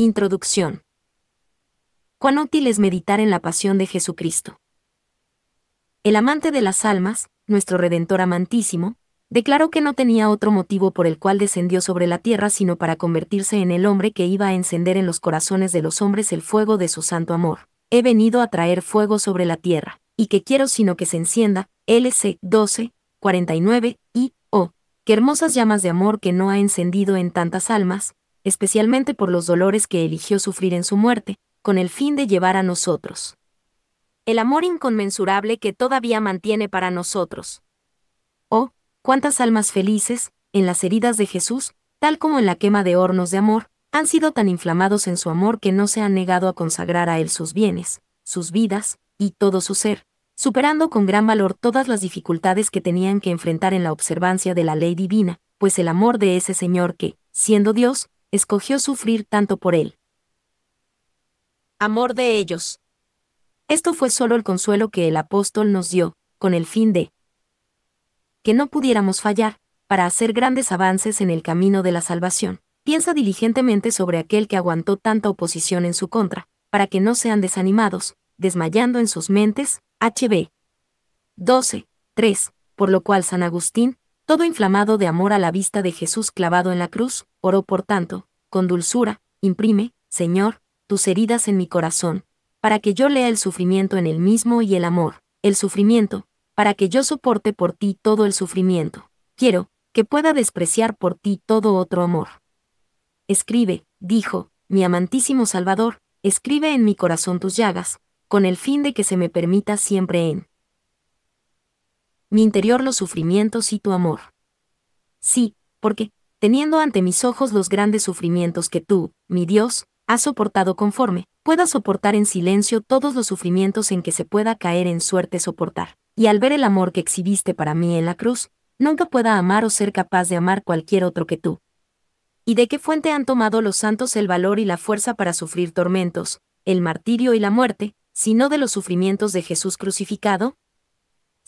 Introducción. Cuán útil es meditar en la pasión de Jesucristo. El amante de las almas, nuestro Redentor amantísimo, declaró que no tenía otro motivo por el cual descendió sobre la tierra sino para convertirse en el hombre que iba a encender en los corazones de los hombres el fuego de su santo amor. He venido a traer fuego sobre la tierra, y que quiero sino que se encienda, LC 12, 49, y, oh, qué hermosas llamas de amor que no ha encendido en tantas almas, especialmente por los dolores que eligió sufrir en su muerte, con el fin de llevar a nosotros. El amor inconmensurable que todavía mantiene para nosotros. Oh, cuántas almas felices, en las heridas de Jesús, tal como en la quema de hornos de amor, han sido tan inflamados en su amor que no se han negado a consagrar a Él sus bienes, sus vidas, y todo su ser, superando con gran valor todas las dificultades que tenían que enfrentar en la observancia de la ley divina, pues el amor de ese Señor que, siendo Dios, escogió sufrir tanto por él. Amor de ellos. Esto fue solo el consuelo que el apóstol nos dio, con el fin de que no pudiéramos fallar, para hacer grandes avances en el camino de la salvación. Piensa diligentemente sobre aquel que aguantó tanta oposición en su contra, para que no sean desanimados, desmayando en sus mentes, HB. 12, 3, por lo cual San Agustín, todo inflamado de amor a la vista de Jesús clavado en la cruz, oró por tanto, con dulzura, imprime, Señor, tus heridas en mi corazón, para que yo lea el sufrimiento en el mismo y el amor, el sufrimiento, para que yo soporte por ti todo el sufrimiento. Quiero, que pueda despreciar por ti todo otro amor. Escribe, dijo, mi amantísimo Salvador, escribe en mi corazón tus llagas, con el fin de que se me permita siempre en mi interior los sufrimientos y tu amor. Sí, porque, teniendo ante mis ojos los grandes sufrimientos que tú, mi Dios, has soportado conforme, pueda soportar en silencio todos los sufrimientos en que se pueda caer en suerte soportar, y al ver el amor que exhibiste para mí en la cruz, nunca pueda amar o ser capaz de amar cualquier otro que tú. ¿Y de qué fuente han tomado los santos el valor y la fuerza para sufrir tormentos, el martirio y la muerte, sino de los sufrimientos de Jesús crucificado?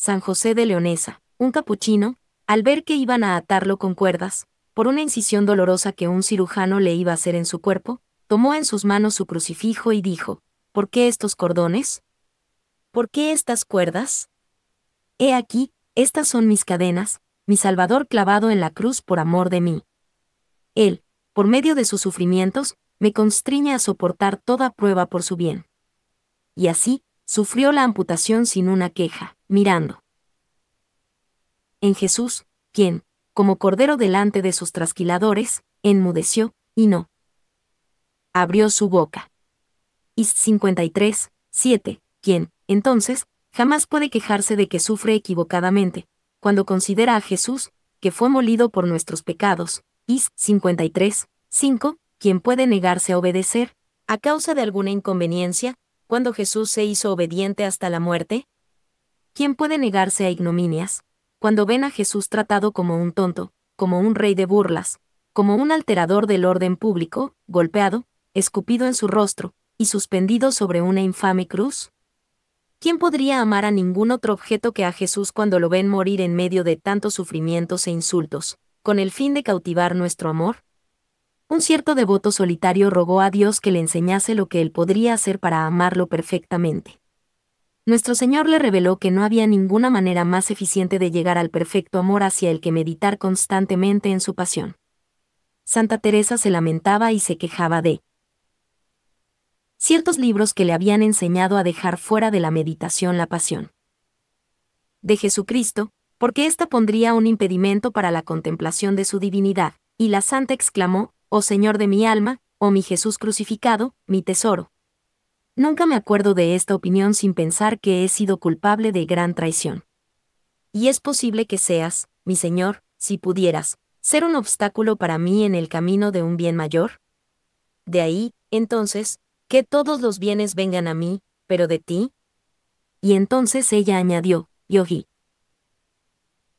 San José de Leonesa, un capuchino, al ver que iban a atarlo con cuerdas, por una incisión dolorosa que un cirujano le iba a hacer en su cuerpo, tomó en sus manos su crucifijo y dijo, ¿Por qué estos cordones? ¿Por qué estas cuerdas? He aquí, estas son mis cadenas, mi Salvador clavado en la cruz por amor de mí. Él, por medio de sus sufrimientos, me constriña a soportar toda prueba por su bien. Y así, sufrió la amputación sin una queja, mirando. En Jesús, quien, como cordero delante de sus trasquiladores, enmudeció, y no. Abrió su boca. Is 53, 7, quien, entonces, jamás puede quejarse de que sufre equivocadamente, cuando considera a Jesús, que fue molido por nuestros pecados. Is 53, 5, quien puede negarse a obedecer, a causa de alguna inconveniencia, cuando Jesús se hizo obediente hasta la muerte? ¿Quién puede negarse a ignominias? Cuando ven a Jesús tratado como un tonto, como un rey de burlas, como un alterador del orden público, golpeado, escupido en su rostro, y suspendido sobre una infame cruz? ¿Quién podría amar a ningún otro objeto que a Jesús cuando lo ven morir en medio de tantos sufrimientos e insultos, con el fin de cautivar nuestro amor? un cierto devoto solitario rogó a Dios que le enseñase lo que él podría hacer para amarlo perfectamente. Nuestro Señor le reveló que no había ninguna manera más eficiente de llegar al perfecto amor hacia el que meditar constantemente en su pasión. Santa Teresa se lamentaba y se quejaba de ciertos libros que le habían enseñado a dejar fuera de la meditación la pasión de Jesucristo, porque ésta pondría un impedimento para la contemplación de su divinidad, y la santa exclamó, oh Señor de mi alma, o oh mi Jesús crucificado, mi tesoro. Nunca me acuerdo de esta opinión sin pensar que he sido culpable de gran traición. Y es posible que seas, mi Señor, si pudieras, ser un obstáculo para mí en el camino de un bien mayor. De ahí, entonces, que todos los bienes vengan a mí, pero de ti. Y entonces ella añadió, Yogi.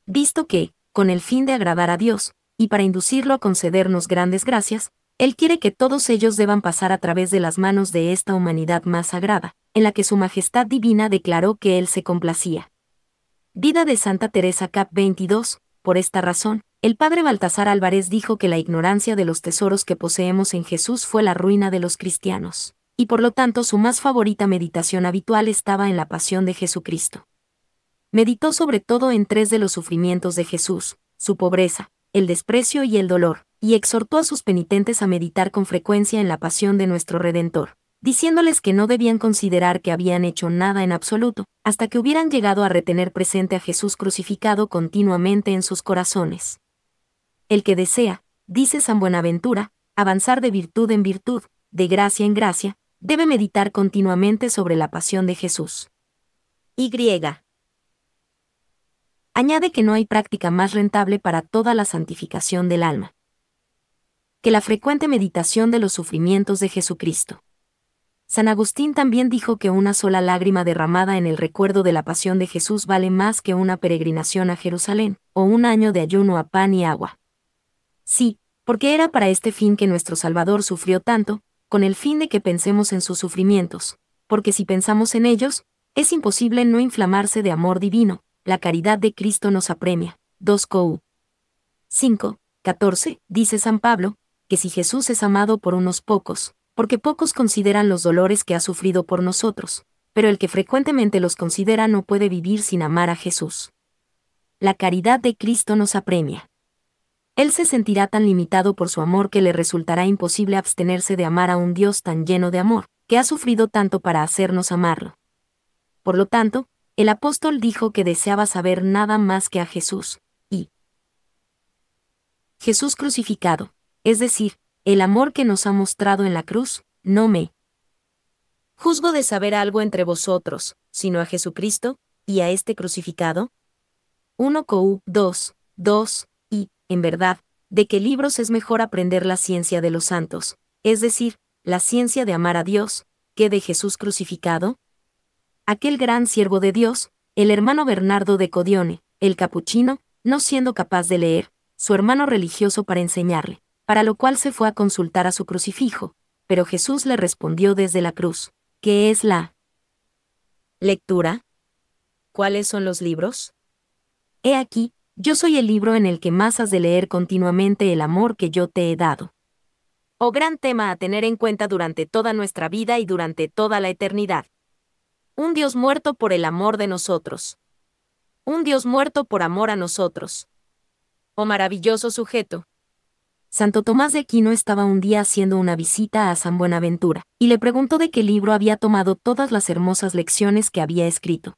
Visto que, con el fin de agradar a Dios, y para inducirlo a concedernos grandes gracias, Él quiere que todos ellos deban pasar a través de las manos de esta humanidad más sagrada, en la que Su Majestad Divina declaró que Él se complacía. Vida de Santa Teresa Cap 22, por esta razón, el padre Baltasar Álvarez dijo que la ignorancia de los tesoros que poseemos en Jesús fue la ruina de los cristianos, y por lo tanto su más favorita meditación habitual estaba en la pasión de Jesucristo. Meditó sobre todo en tres de los sufrimientos de Jesús, su pobreza, el desprecio y el dolor, y exhortó a sus penitentes a meditar con frecuencia en la pasión de nuestro Redentor, diciéndoles que no debían considerar que habían hecho nada en absoluto, hasta que hubieran llegado a retener presente a Jesús crucificado continuamente en sus corazones. El que desea, dice San Buenaventura, avanzar de virtud en virtud, de gracia en gracia, debe meditar continuamente sobre la pasión de Jesús. Y añade que no hay práctica más rentable para toda la santificación del alma que la frecuente meditación de los sufrimientos de Jesucristo. San Agustín también dijo que una sola lágrima derramada en el recuerdo de la pasión de Jesús vale más que una peregrinación a Jerusalén, o un año de ayuno a pan y agua. Sí, porque era para este fin que nuestro Salvador sufrió tanto, con el fin de que pensemos en sus sufrimientos, porque si pensamos en ellos, es imposible no inflamarse de amor divino, la caridad de Cristo nos apremia. 2 Cou. 5, 14, dice San Pablo, que si Jesús es amado por unos pocos, porque pocos consideran los dolores que ha sufrido por nosotros, pero el que frecuentemente los considera no puede vivir sin amar a Jesús. La caridad de Cristo nos apremia. Él se sentirá tan limitado por su amor que le resultará imposible abstenerse de amar a un Dios tan lleno de amor, que ha sufrido tanto para hacernos amarlo. Por lo tanto, el apóstol dijo que deseaba saber nada más que a Jesús, y Jesús crucificado, es decir, el amor que nos ha mostrado en la cruz, no me juzgo de saber algo entre vosotros, sino a Jesucristo, y a este crucificado. 1 Cou 2, 2, y, en verdad, de qué libros es mejor aprender la ciencia de los santos, es decir, la ciencia de amar a Dios, que de Jesús crucificado, aquel gran siervo de Dios, el hermano Bernardo de Codione, el capuchino, no siendo capaz de leer, su hermano religioso para enseñarle, para lo cual se fue a consultar a su crucifijo, pero Jesús le respondió desde la cruz, ¿qué es la lectura? ¿Cuáles son los libros? He aquí, yo soy el libro en el que más has de leer continuamente el amor que yo te he dado. Oh gran tema a tener en cuenta durante toda nuestra vida y durante toda la eternidad. Un Dios muerto por el amor de nosotros. Un Dios muerto por amor a nosotros. Oh maravilloso sujeto. Santo Tomás de Aquino estaba un día haciendo una visita a San Buenaventura, y le preguntó de qué libro había tomado todas las hermosas lecciones que había escrito.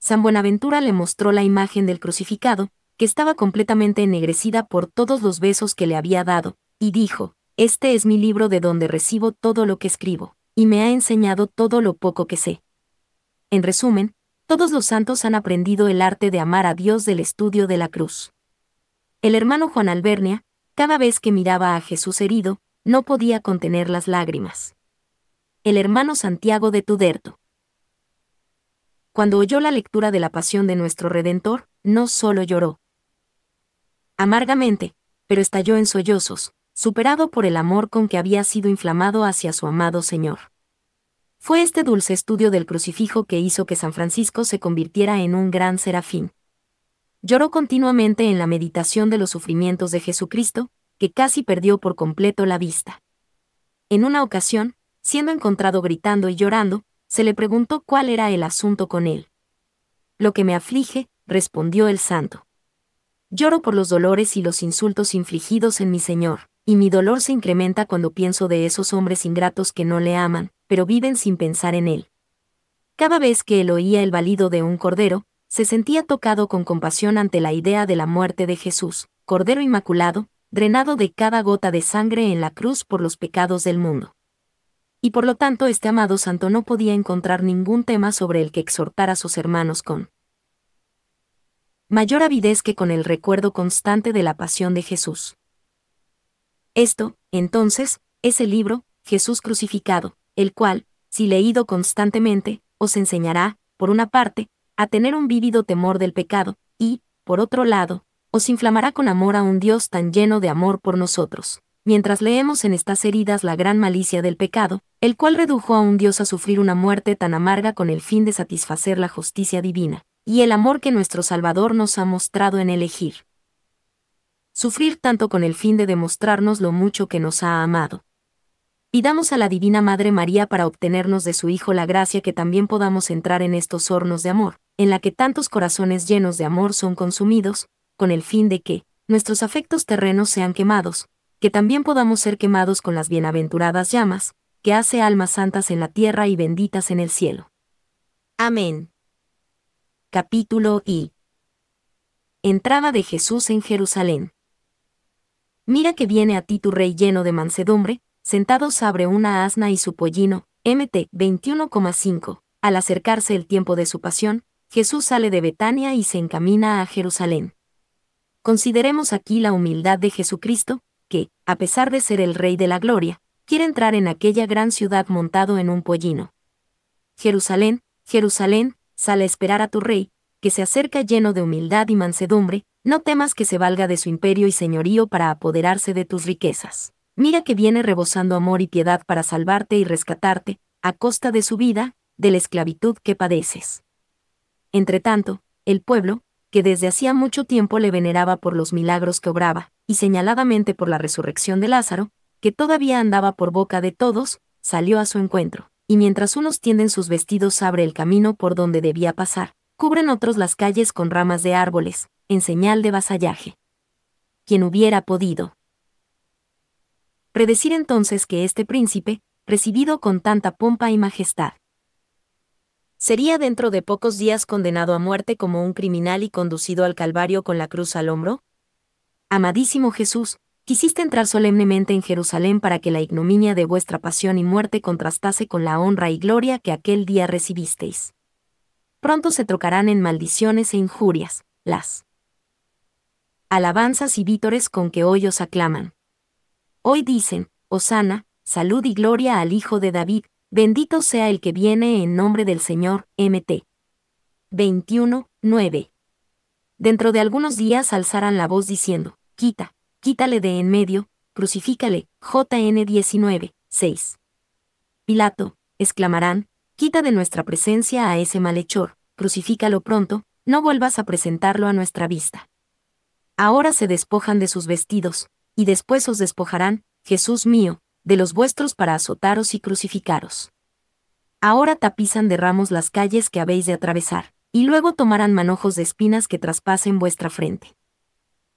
San Buenaventura le mostró la imagen del crucificado, que estaba completamente ennegrecida por todos los besos que le había dado, y dijo, Este es mi libro de donde recibo todo lo que escribo, y me ha enseñado todo lo poco que sé. En resumen, todos los santos han aprendido el arte de amar a Dios del estudio de la cruz. El hermano Juan Albernia, cada vez que miraba a Jesús herido, no podía contener las lágrimas. El hermano Santiago de Tuderto. Cuando oyó la lectura de la pasión de nuestro Redentor, no solo lloró. Amargamente, pero estalló en sollozos, superado por el amor con que había sido inflamado hacia su amado Señor. Fue este dulce estudio del crucifijo que hizo que San Francisco se convirtiera en un gran serafín. Lloró continuamente en la meditación de los sufrimientos de Jesucristo, que casi perdió por completo la vista. En una ocasión, siendo encontrado gritando y llorando, se le preguntó cuál era el asunto con él. Lo que me aflige, respondió el santo. Lloro por los dolores y los insultos infligidos en mi Señor, y mi dolor se incrementa cuando pienso de esos hombres ingratos que no le aman, pero viven sin pensar en él. Cada vez que él oía el balido de un cordero, se sentía tocado con compasión ante la idea de la muerte de Jesús, Cordero Inmaculado, drenado de cada gota de sangre en la cruz por los pecados del mundo. Y por lo tanto este amado santo no podía encontrar ningún tema sobre el que exhortar a sus hermanos con mayor avidez que con el recuerdo constante de la pasión de Jesús. Esto, entonces, es el libro, Jesús crucificado, el cual, si leído constantemente, os enseñará, por una parte, a tener un vívido temor del pecado, y, por otro lado, os inflamará con amor a un Dios tan lleno de amor por nosotros. Mientras leemos en estas heridas la gran malicia del pecado, el cual redujo a un Dios a sufrir una muerte tan amarga con el fin de satisfacer la justicia divina, y el amor que nuestro Salvador nos ha mostrado en elegir. Sufrir tanto con el fin de demostrarnos lo mucho que nos ha amado. Pidamos a la Divina Madre María para obtenernos de su Hijo la gracia que también podamos entrar en estos hornos de amor, en la que tantos corazones llenos de amor son consumidos, con el fin de que, nuestros afectos terrenos sean quemados, que también podamos ser quemados con las bienaventuradas llamas, que hace almas santas en la tierra y benditas en el cielo. Amén. Capítulo I. Entrada de Jesús en Jerusalén. Mira que viene a ti tu Rey lleno de mansedumbre, sentados sobre una asna y su pollino, MT 21,5. Al acercarse el tiempo de su pasión, Jesús sale de Betania y se encamina a Jerusalén. Consideremos aquí la humildad de Jesucristo, que, a pesar de ser el Rey de la Gloria, quiere entrar en aquella gran ciudad montado en un pollino. Jerusalén, Jerusalén, sale a esperar a tu Rey, que se acerca lleno de humildad y mansedumbre, no temas que se valga de su imperio y señorío para apoderarse de tus riquezas. Mira que viene rebosando amor y piedad para salvarte y rescatarte, a costa de su vida, de la esclavitud que padeces. Entre tanto, el pueblo, que desde hacía mucho tiempo le veneraba por los milagros que obraba, y señaladamente por la resurrección de Lázaro, que todavía andaba por boca de todos, salió a su encuentro, y mientras unos tienden sus vestidos abre el camino por donde debía pasar, cubren otros las calles con ramas de árboles, en señal de vasallaje. Quien hubiera podido. Predecir entonces que este príncipe, recibido con tanta pompa y majestad, sería dentro de pocos días condenado a muerte como un criminal y conducido al Calvario con la cruz al hombro? Amadísimo Jesús, quisiste entrar solemnemente en Jerusalén para que la ignominia de vuestra pasión y muerte contrastase con la honra y gloria que aquel día recibisteis. Pronto se trocarán en maldiciones e injurias, las alabanzas y vítores con que hoy os aclaman. Hoy dicen, Osana, salud y gloria al Hijo de David, bendito sea el que viene en nombre del Señor, MT. 21, 9. Dentro de algunos días alzarán la voz diciendo, quita, quítale de en medio, crucifícale, JN 19, 6. Pilato, exclamarán, quita de nuestra presencia a ese malhechor, crucifícalo pronto, no vuelvas a presentarlo a nuestra vista. Ahora se despojan de sus vestidos, y después os despojarán, Jesús mío, de los vuestros para azotaros y crucificaros. Ahora tapizan de ramos las calles que habéis de atravesar, y luego tomarán manojos de espinas que traspasen vuestra frente.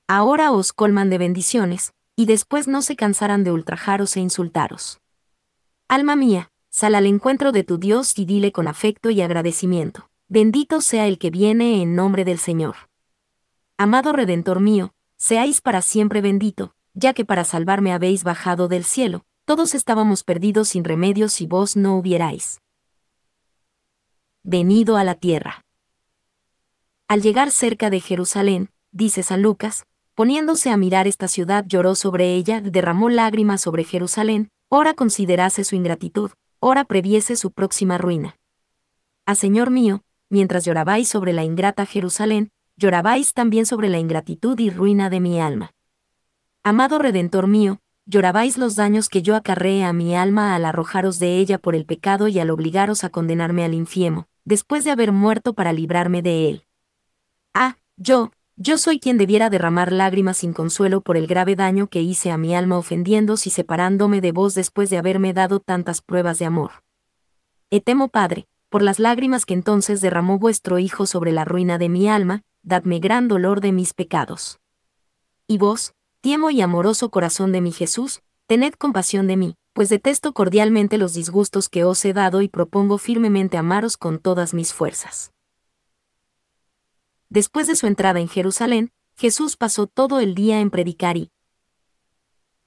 Ahora os colman de bendiciones, y después no se cansarán de ultrajaros e insultaros. Alma mía, sal al encuentro de tu Dios y dile con afecto y agradecimiento, bendito sea el que viene en nombre del Señor. Amado Redentor mío, seáis para siempre bendito, ya que para salvarme habéis bajado del cielo, todos estábamos perdidos sin remedio si vos no hubierais venido a la tierra. Al llegar cerca de Jerusalén, dice San Lucas, poniéndose a mirar esta ciudad lloró sobre ella, derramó lágrimas sobre Jerusalén, ora considerase su ingratitud, ora previese su próxima ruina. A ah, Señor mío, mientras llorabais sobre la ingrata Jerusalén, llorabais también sobre la ingratitud y ruina de mi alma. Amado Redentor mío, llorabais los daños que yo acarreé a mi alma al arrojaros de ella por el pecado y al obligaros a condenarme al infiemo, después de haber muerto para librarme de él. Ah, yo, yo soy quien debiera derramar lágrimas sin consuelo por el grave daño que hice a mi alma ofendiéndos y separándome de vos después de haberme dado tantas pruebas de amor. Etemo Padre, por las lágrimas que entonces derramó vuestro Hijo sobre la ruina de mi alma, dadme gran dolor de mis pecados. Y vos, Tiemo y amoroso corazón de mi Jesús, tened compasión de mí, pues detesto cordialmente los disgustos que os he dado y propongo firmemente amaros con todas mis fuerzas. Después de su entrada en Jerusalén, Jesús pasó todo el día en predicar y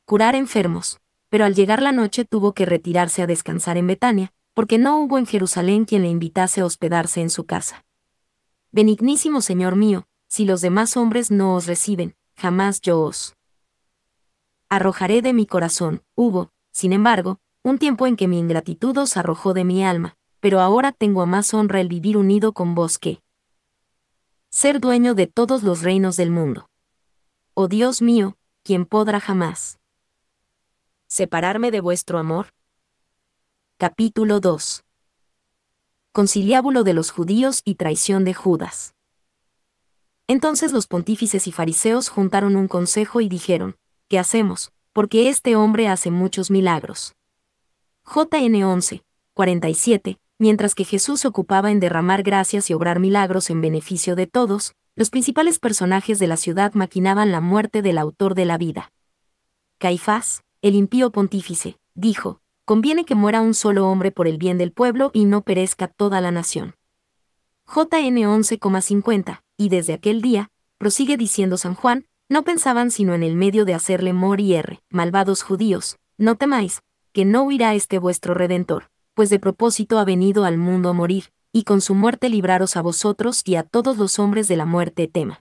curar enfermos, pero al llegar la noche tuvo que retirarse a descansar en Betania, porque no hubo en Jerusalén quien le invitase a hospedarse en su casa. Benignísimo Señor mío, si los demás hombres no os reciben, jamás yo os arrojaré de mi corazón. Hubo, sin embargo, un tiempo en que mi ingratitud os arrojó de mi alma, pero ahora tengo a más honra el vivir unido con vos que ser dueño de todos los reinos del mundo. Oh Dios mío, ¿quién podrá jamás separarme de vuestro amor? Capítulo 2. Conciliábulo de los judíos y traición de Judas. Entonces los pontífices y fariseos juntaron un consejo y dijeron, ¿qué hacemos? Porque este hombre hace muchos milagros. JN 11, 47, mientras que Jesús se ocupaba en derramar gracias y obrar milagros en beneficio de todos, los principales personajes de la ciudad maquinaban la muerte del autor de la vida. Caifás, el impío pontífice, dijo, conviene que muera un solo hombre por el bien del pueblo y no perezca toda la nación. JN 11,50, y desde aquel día, prosigue diciendo San Juan, no pensaban sino en el medio de hacerle morir, malvados judíos, no temáis, que no huirá este vuestro redentor, pues de propósito ha venido al mundo a morir, y con su muerte libraros a vosotros y a todos los hombres de la muerte tema.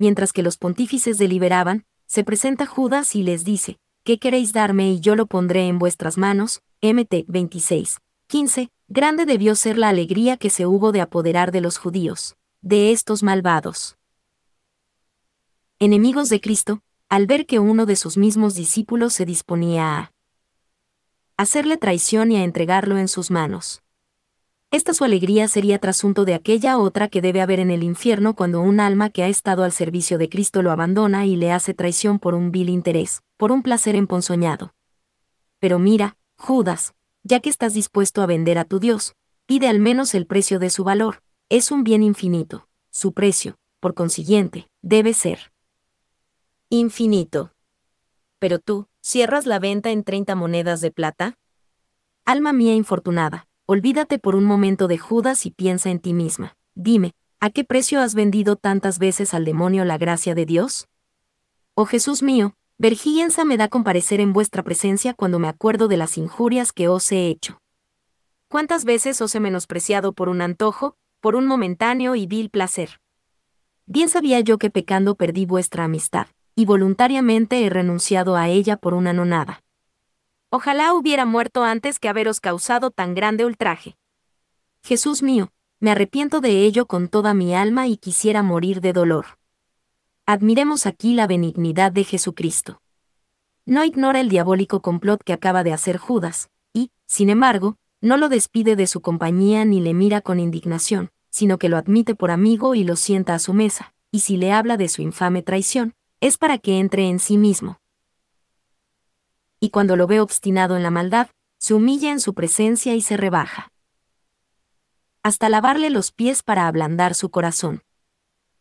Mientras que los pontífices deliberaban, se presenta Judas y les dice, ¿qué queréis darme y yo lo pondré en vuestras manos? MT 26, 15, grande debió ser la alegría que se hubo de apoderar de los judíos, de estos malvados enemigos de Cristo, al ver que uno de sus mismos discípulos se disponía a hacerle traición y a entregarlo en sus manos. Esta su alegría sería trasunto de aquella otra que debe haber en el infierno cuando un alma que ha estado al servicio de Cristo lo abandona y le hace traición por un vil interés, por un placer emponzoñado. Pero mira, Judas, ya que estás dispuesto a vender a tu Dios, pide al menos el precio de su valor, es un bien infinito, su precio, por consiguiente, debe ser Infinito. Pero tú, ¿cierras la venta en 30 monedas de plata? Alma mía infortunada, olvídate por un momento de Judas y piensa en ti misma. Dime, ¿a qué precio has vendido tantas veces al demonio la gracia de Dios? Oh Jesús mío, vergüenza me da comparecer en vuestra presencia cuando me acuerdo de las injurias que os he hecho. ¿Cuántas veces os he menospreciado por un antojo, por un momentáneo y vil placer? Bien sabía yo que pecando perdí vuestra amistad, y voluntariamente he renunciado a ella por una nonada. Ojalá hubiera muerto antes que haberos causado tan grande ultraje. Jesús mío, me arrepiento de ello con toda mi alma y quisiera morir de dolor. Admiremos aquí la benignidad de Jesucristo. No ignora el diabólico complot que acaba de hacer Judas, y, sin embargo, no lo despide de su compañía ni le mira con indignación, sino que lo admite por amigo y lo sienta a su mesa, y si le habla de su infame traición, es para que entre en sí mismo. Y cuando lo ve obstinado en la maldad, se humilla en su presencia y se rebaja. Hasta lavarle los pies para ablandar su corazón.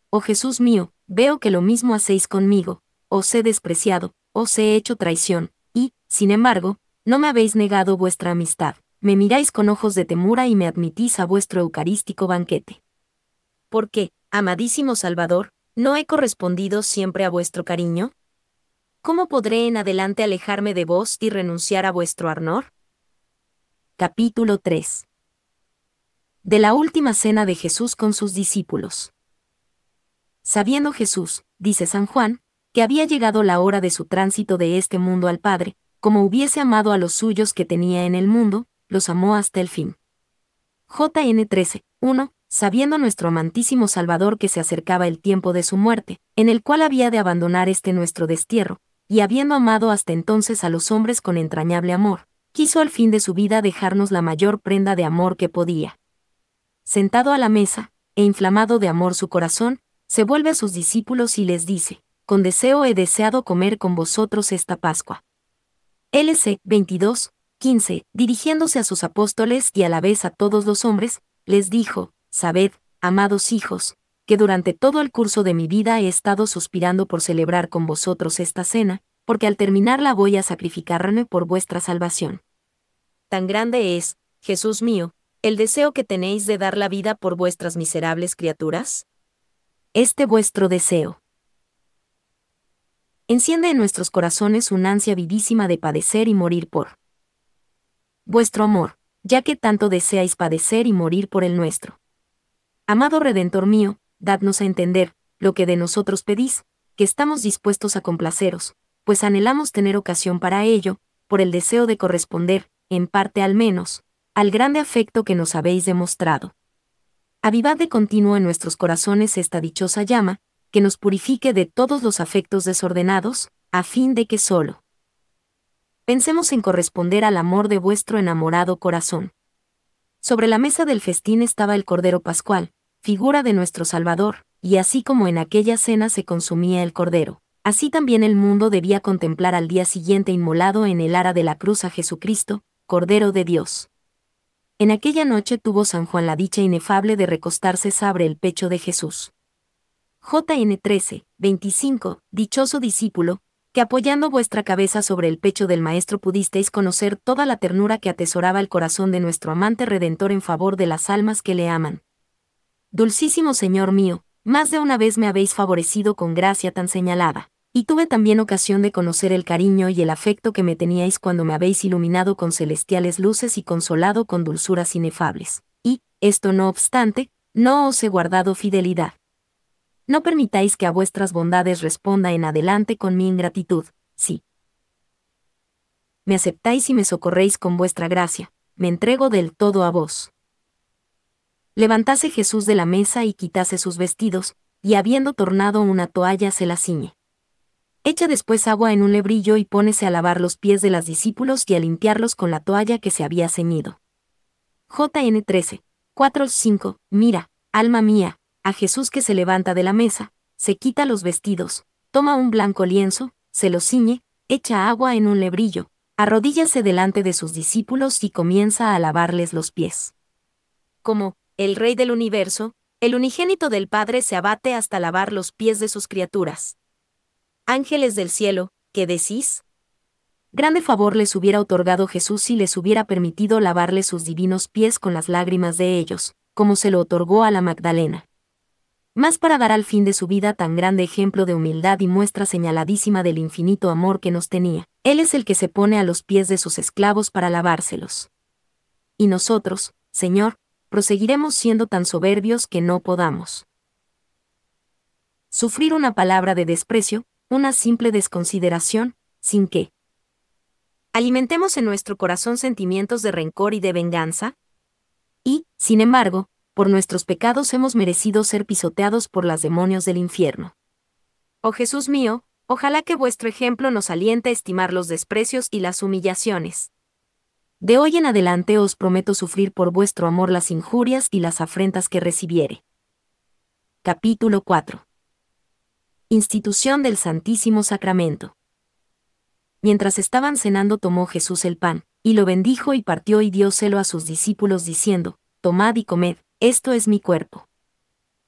Oh Jesús mío, veo que lo mismo hacéis conmigo, os he despreciado, os he hecho traición, y, sin embargo, no me habéis negado vuestra amistad, me miráis con ojos de temura y me admitís a vuestro eucarístico banquete. Porque, amadísimo Salvador, ¿No he correspondido siempre a vuestro cariño? ¿Cómo podré en adelante alejarme de vos y renunciar a vuestro arnor? Capítulo 3 De la última cena de Jesús con sus discípulos. Sabiendo Jesús, dice San Juan, que había llegado la hora de su tránsito de este mundo al Padre, como hubiese amado a los suyos que tenía en el mundo, los amó hasta el fin. JN 13, sabiendo nuestro amantísimo Salvador que se acercaba el tiempo de su muerte, en el cual había de abandonar este nuestro destierro, y habiendo amado hasta entonces a los hombres con entrañable amor, quiso al fin de su vida dejarnos la mayor prenda de amor que podía. Sentado a la mesa, e inflamado de amor su corazón, se vuelve a sus discípulos y les dice, con deseo he deseado comer con vosotros esta Pascua. LC 22, 15, dirigiéndose a sus apóstoles y a la vez a todos los hombres, les dijo, Sabed, amados hijos, que durante todo el curso de mi vida he estado suspirando por celebrar con vosotros esta cena, porque al terminarla voy a sacrificarme por vuestra salvación. Tan grande es, Jesús mío, el deseo que tenéis de dar la vida por vuestras miserables criaturas. Este vuestro deseo. Enciende en nuestros corazones una ansia vivísima de padecer y morir por vuestro amor, ya que tanto deseáis padecer y morir por el nuestro. Amado Redentor mío, dadnos a entender, lo que de nosotros pedís, que estamos dispuestos a complaceros, pues anhelamos tener ocasión para ello, por el deseo de corresponder, en parte al menos, al grande afecto que nos habéis demostrado. Avivad de continuo en nuestros corazones esta dichosa llama, que nos purifique de todos los afectos desordenados, a fin de que solo pensemos en corresponder al amor de vuestro enamorado corazón. Sobre la mesa del festín estaba el Cordero Pascual, figura de nuestro Salvador, y así como en aquella cena se consumía el Cordero, así también el mundo debía contemplar al día siguiente inmolado en el ara de la cruz a Jesucristo, Cordero de Dios. En aquella noche tuvo San Juan la dicha inefable de recostarse sobre el pecho de Jesús. JN 13, 25, dichoso discípulo, que apoyando vuestra cabeza sobre el pecho del Maestro pudisteis conocer toda la ternura que atesoraba el corazón de nuestro amante Redentor en favor de las almas que le aman. Dulcísimo Señor mío, más de una vez me habéis favorecido con gracia tan señalada, y tuve también ocasión de conocer el cariño y el afecto que me teníais cuando me habéis iluminado con celestiales luces y consolado con dulzuras inefables. Y, esto no obstante, no os he guardado fidelidad no permitáis que a vuestras bondades responda en adelante con mi ingratitud, sí. Me aceptáis y me socorréis con vuestra gracia, me entrego del todo a vos. Levantase Jesús de la mesa y quitase sus vestidos, y habiendo tornado una toalla se la ciñe. Echa después agua en un lebrillo y pónese a lavar los pies de los discípulos y a limpiarlos con la toalla que se había ceñido. JN 13, 4-5, Mira, alma mía, a Jesús que se levanta de la mesa, se quita los vestidos, toma un blanco lienzo, se lo ciñe, echa agua en un lebrillo, arrodíllase delante de sus discípulos y comienza a lavarles los pies. Como, el Rey del universo, el unigénito del Padre se abate hasta lavar los pies de sus criaturas. Ángeles del cielo, ¿qué decís? Grande favor les hubiera otorgado Jesús si les hubiera permitido lavarle sus divinos pies con las lágrimas de ellos, como se lo otorgó a la Magdalena más para dar al fin de su vida tan grande ejemplo de humildad y muestra señaladísima del infinito amor que nos tenía. Él es el que se pone a los pies de sus esclavos para lavárselos. Y nosotros, Señor, proseguiremos siendo tan soberbios que no podamos. Sufrir una palabra de desprecio, una simple desconsideración, sin que alimentemos en nuestro corazón sentimientos de rencor y de venganza. Y, sin embargo, por nuestros pecados hemos merecido ser pisoteados por las demonios del infierno. Oh Jesús mío, ojalá que vuestro ejemplo nos aliente a estimar los desprecios y las humillaciones. De hoy en adelante os prometo sufrir por vuestro amor las injurias y las afrentas que recibiere. Capítulo 4. Institución del Santísimo Sacramento. Mientras estaban cenando tomó Jesús el pan, y lo bendijo y partió y celo a sus discípulos diciendo, Tomad y comed, esto es mi cuerpo.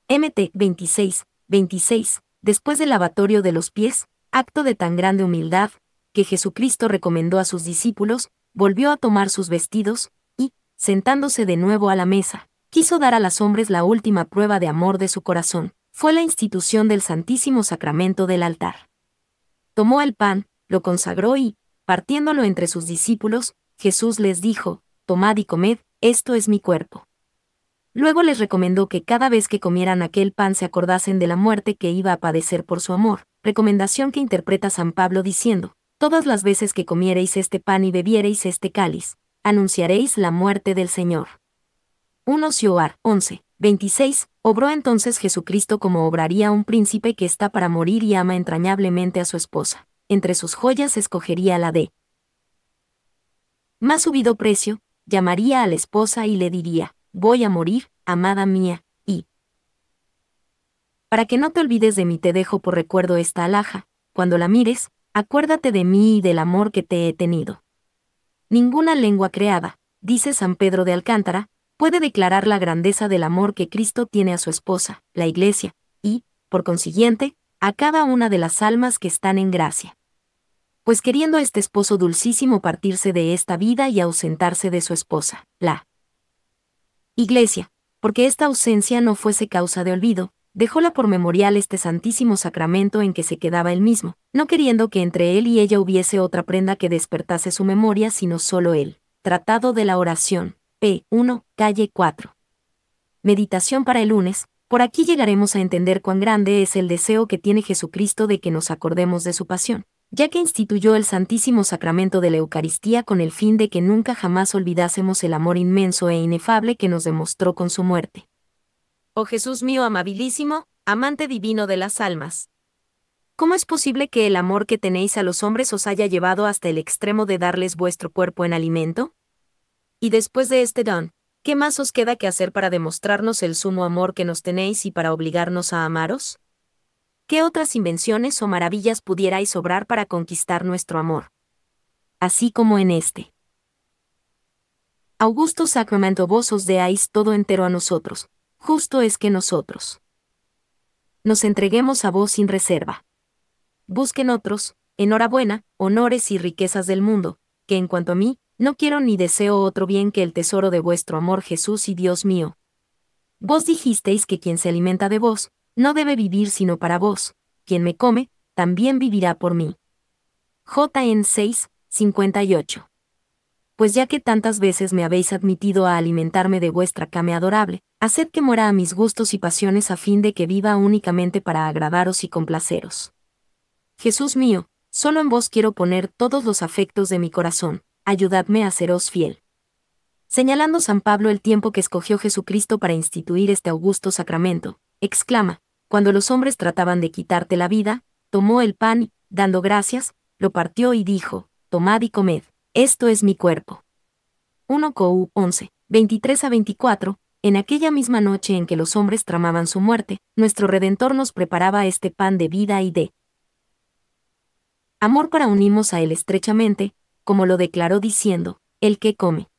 MT 26, 26, después del lavatorio de los pies, acto de tan grande humildad, que Jesucristo recomendó a sus discípulos, volvió a tomar sus vestidos, y, sentándose de nuevo a la mesa, quiso dar a las hombres la última prueba de amor de su corazón, fue la institución del Santísimo Sacramento del altar. Tomó el pan, lo consagró y, partiéndolo entre sus discípulos, Jesús les dijo, Tomad y comed, esto es mi cuerpo. Luego les recomendó que cada vez que comieran aquel pan se acordasen de la muerte que iba a padecer por su amor, recomendación que interpreta San Pablo diciendo, Todas las veces que comiereis este pan y bebiereis este cáliz, anunciaréis la muerte del Señor. 1 Sioar 11, 26. Obró entonces Jesucristo como obraría un príncipe que está para morir y ama entrañablemente a su esposa. Entre sus joyas escogería la de más subido precio, llamaría a la esposa y le diría, voy a morir, amada mía, y... Para que no te olvides de mí te dejo por recuerdo esta alhaja, cuando la mires, acuérdate de mí y del amor que te he tenido. Ninguna lengua creada, dice San Pedro de Alcántara, puede declarar la grandeza del amor que Cristo tiene a su esposa, la Iglesia, y, por consiguiente, a cada una de las almas que están en gracia. Pues queriendo este esposo dulcísimo partirse de esta vida y ausentarse de su esposa, la Iglesia, porque esta ausencia no fuese causa de olvido, dejóla por memorial este santísimo sacramento en que se quedaba él mismo, no queriendo que entre él y ella hubiese otra prenda que despertase su memoria sino solo él. Tratado de la Oración, p. 1, calle 4. Meditación para el lunes. Por aquí llegaremos a entender cuán grande es el deseo que tiene Jesucristo de que nos acordemos de su pasión, ya que instituyó el Santísimo Sacramento de la Eucaristía con el fin de que nunca jamás olvidásemos el amor inmenso e inefable que nos demostró con su muerte. Oh Jesús mío amabilísimo, amante divino de las almas. ¿Cómo es posible que el amor que tenéis a los hombres os haya llevado hasta el extremo de darles vuestro cuerpo en alimento? Y después de este don, ¿qué más os queda que hacer para demostrarnos el sumo amor que nos tenéis y para obligarnos a amaros? ¿qué otras invenciones o maravillas pudierais obrar para conquistar nuestro amor? Así como en este. Augusto Sacramento vos os deáis todo entero a nosotros, justo es que nosotros nos entreguemos a vos sin reserva. Busquen otros, enhorabuena, honores y riquezas del mundo, que en cuanto a mí, no quiero ni deseo otro bien que el tesoro de vuestro amor Jesús y Dios mío. Vos dijisteis que quien se alimenta de vos, no debe vivir sino para vos, quien me come, también vivirá por mí. JN 6, 58. Pues ya que tantas veces me habéis admitido a alimentarme de vuestra came adorable, haced que muera a mis gustos y pasiones a fin de que viva únicamente para agradaros y complaceros. Jesús mío, solo en vos quiero poner todos los afectos de mi corazón, ayudadme a seros fiel. Señalando San Pablo el tiempo que escogió Jesucristo para instituir este augusto sacramento, exclama, cuando los hombres trataban de quitarte la vida, tomó el pan dando gracias, lo partió y dijo, Tomad y comed, esto es mi cuerpo. 1 11, 23 a 24, en aquella misma noche en que los hombres tramaban su muerte, nuestro Redentor nos preparaba este pan de vida y de amor para unimos a Él estrechamente, como lo declaró diciendo, El que come.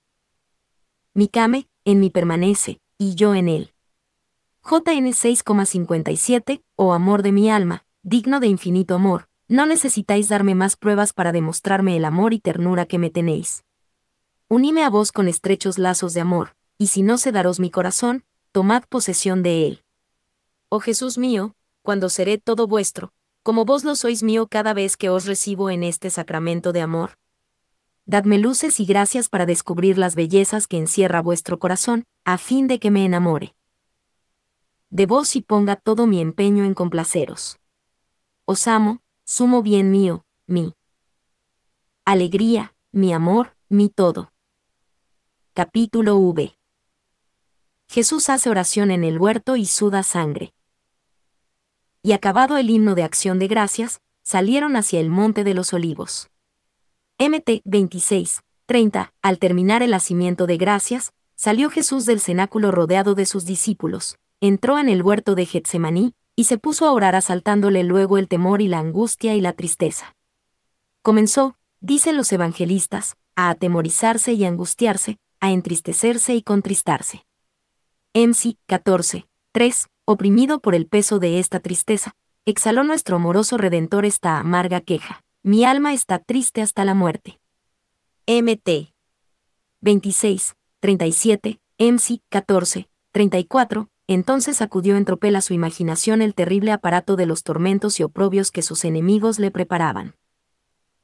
Mi came, en mí permanece, y yo en Él. JN 6,57, oh amor de mi alma, digno de infinito amor, no necesitáis darme más pruebas para demostrarme el amor y ternura que me tenéis. uníme a vos con estrechos lazos de amor, y si no se daros mi corazón, tomad posesión de él. Oh Jesús mío, cuando seré todo vuestro, como vos lo sois mío cada vez que os recibo en este sacramento de amor. Dadme luces y gracias para descubrir las bellezas que encierra vuestro corazón, a fin de que me enamore de vos y ponga todo mi empeño en complaceros. Os amo, sumo bien mío, mi alegría, mi amor, mi todo. Capítulo V. Jesús hace oración en el huerto y suda sangre. Y acabado el himno de acción de gracias, salieron hacia el monte de los olivos. MT 26, 30. Al terminar el hacimiento de gracias, salió Jesús del cenáculo rodeado de sus discípulos, entró en el huerto de Getsemaní, y se puso a orar asaltándole luego el temor y la angustia y la tristeza. Comenzó, dicen los evangelistas, a atemorizarse y angustiarse, a entristecerse y contristarse. MC 14, 3, oprimido por el peso de esta tristeza, exhaló nuestro amoroso Redentor esta amarga queja, mi alma está triste hasta la muerte. MT 26, 37, MC 14, 34, entonces acudió en tropel a su imaginación el terrible aparato de los tormentos y oprobios que sus enemigos le preparaban.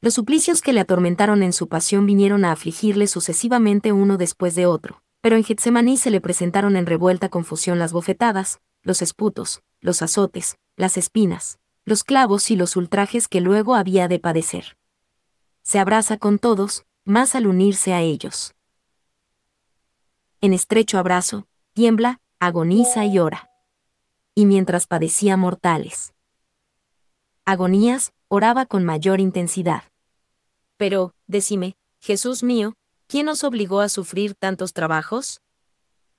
Los suplicios que le atormentaron en su pasión vinieron a afligirle sucesivamente uno después de otro, pero en Getsemaní se le presentaron en revuelta confusión las bofetadas, los esputos, los azotes, las espinas, los clavos y los ultrajes que luego había de padecer. Se abraza con todos, más al unirse a ellos. En estrecho abrazo, tiembla, agoniza y ora. Y mientras padecía mortales agonías, oraba con mayor intensidad. Pero, decime, Jesús mío, ¿quién os obligó a sufrir tantos trabajos?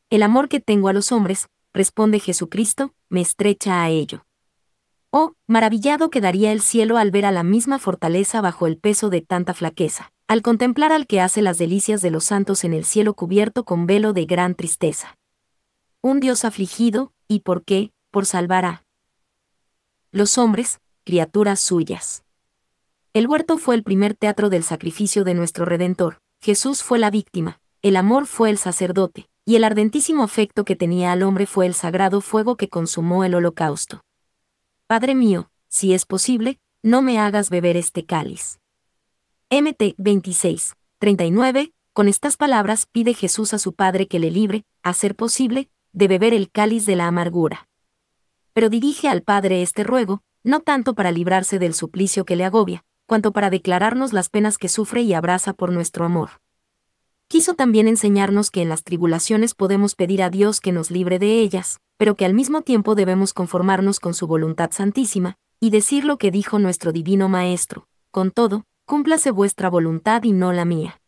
El amor que tengo a los hombres, responde Jesucristo, me estrecha a ello. Oh, maravillado quedaría el cielo al ver a la misma fortaleza bajo el peso de tanta flaqueza, al contemplar al que hace las delicias de los santos en el cielo cubierto con velo de gran tristeza un Dios afligido, y por qué, por salvar a los hombres, criaturas suyas. El huerto fue el primer teatro del sacrificio de nuestro Redentor, Jesús fue la víctima, el amor fue el sacerdote, y el ardentísimo afecto que tenía al hombre fue el sagrado fuego que consumó el holocausto. Padre mío, si es posible, no me hagas beber este cáliz. MT 26, 39, con estas palabras pide Jesús a su Padre que le libre, a ser posible, de beber el cáliz de la amargura. Pero dirige al Padre este ruego, no tanto para librarse del suplicio que le agobia, cuanto para declararnos las penas que sufre y abraza por nuestro amor. Quiso también enseñarnos que en las tribulaciones podemos pedir a Dios que nos libre de ellas, pero que al mismo tiempo debemos conformarnos con su voluntad santísima, y decir lo que dijo nuestro divino Maestro, con todo, cúmplase vuestra voluntad y no la mía.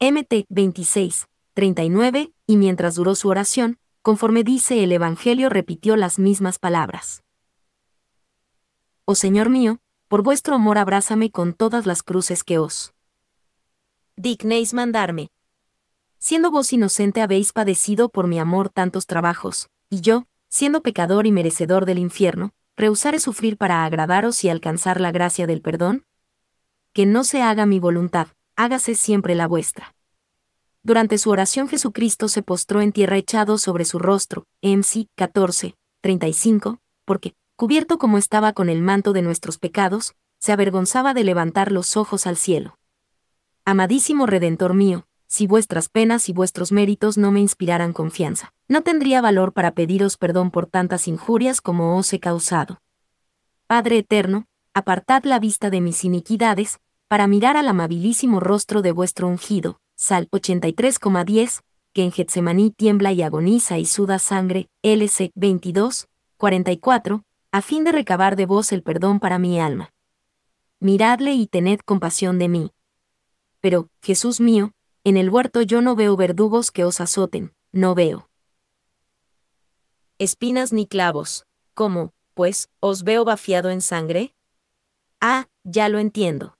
MT 26, 39, y mientras duró su oración, conforme dice el Evangelio, repitió las mismas palabras. Oh Señor mío, por vuestro amor abrázame con todas las cruces que os dignéis mandarme. Siendo vos inocente habéis padecido por mi amor tantos trabajos, y yo, siendo pecador y merecedor del infierno, rehusaré sufrir para agradaros y alcanzar la gracia del perdón. Que no se haga mi voluntad, hágase siempre la vuestra. Durante su oración Jesucristo se postró en tierra echado sobre su rostro, MC 14, 35, porque, cubierto como estaba con el manto de nuestros pecados, se avergonzaba de levantar los ojos al cielo. Amadísimo Redentor mío, si vuestras penas y vuestros méritos no me inspiraran confianza, no tendría valor para pediros perdón por tantas injurias como os he causado. Padre eterno, apartad la vista de mis iniquidades, para mirar al amabilísimo rostro de vuestro ungido, Sal 83,10, que en Getsemaní tiembla y agoniza y suda sangre, LC 22, 44, a fin de recabar de vos el perdón para mi alma. Miradle y tened compasión de mí. Pero, Jesús mío, en el huerto yo no veo verdugos que os azoten, no veo espinas ni clavos. ¿Cómo, pues, os veo bafiado en sangre? Ah, ya lo entiendo.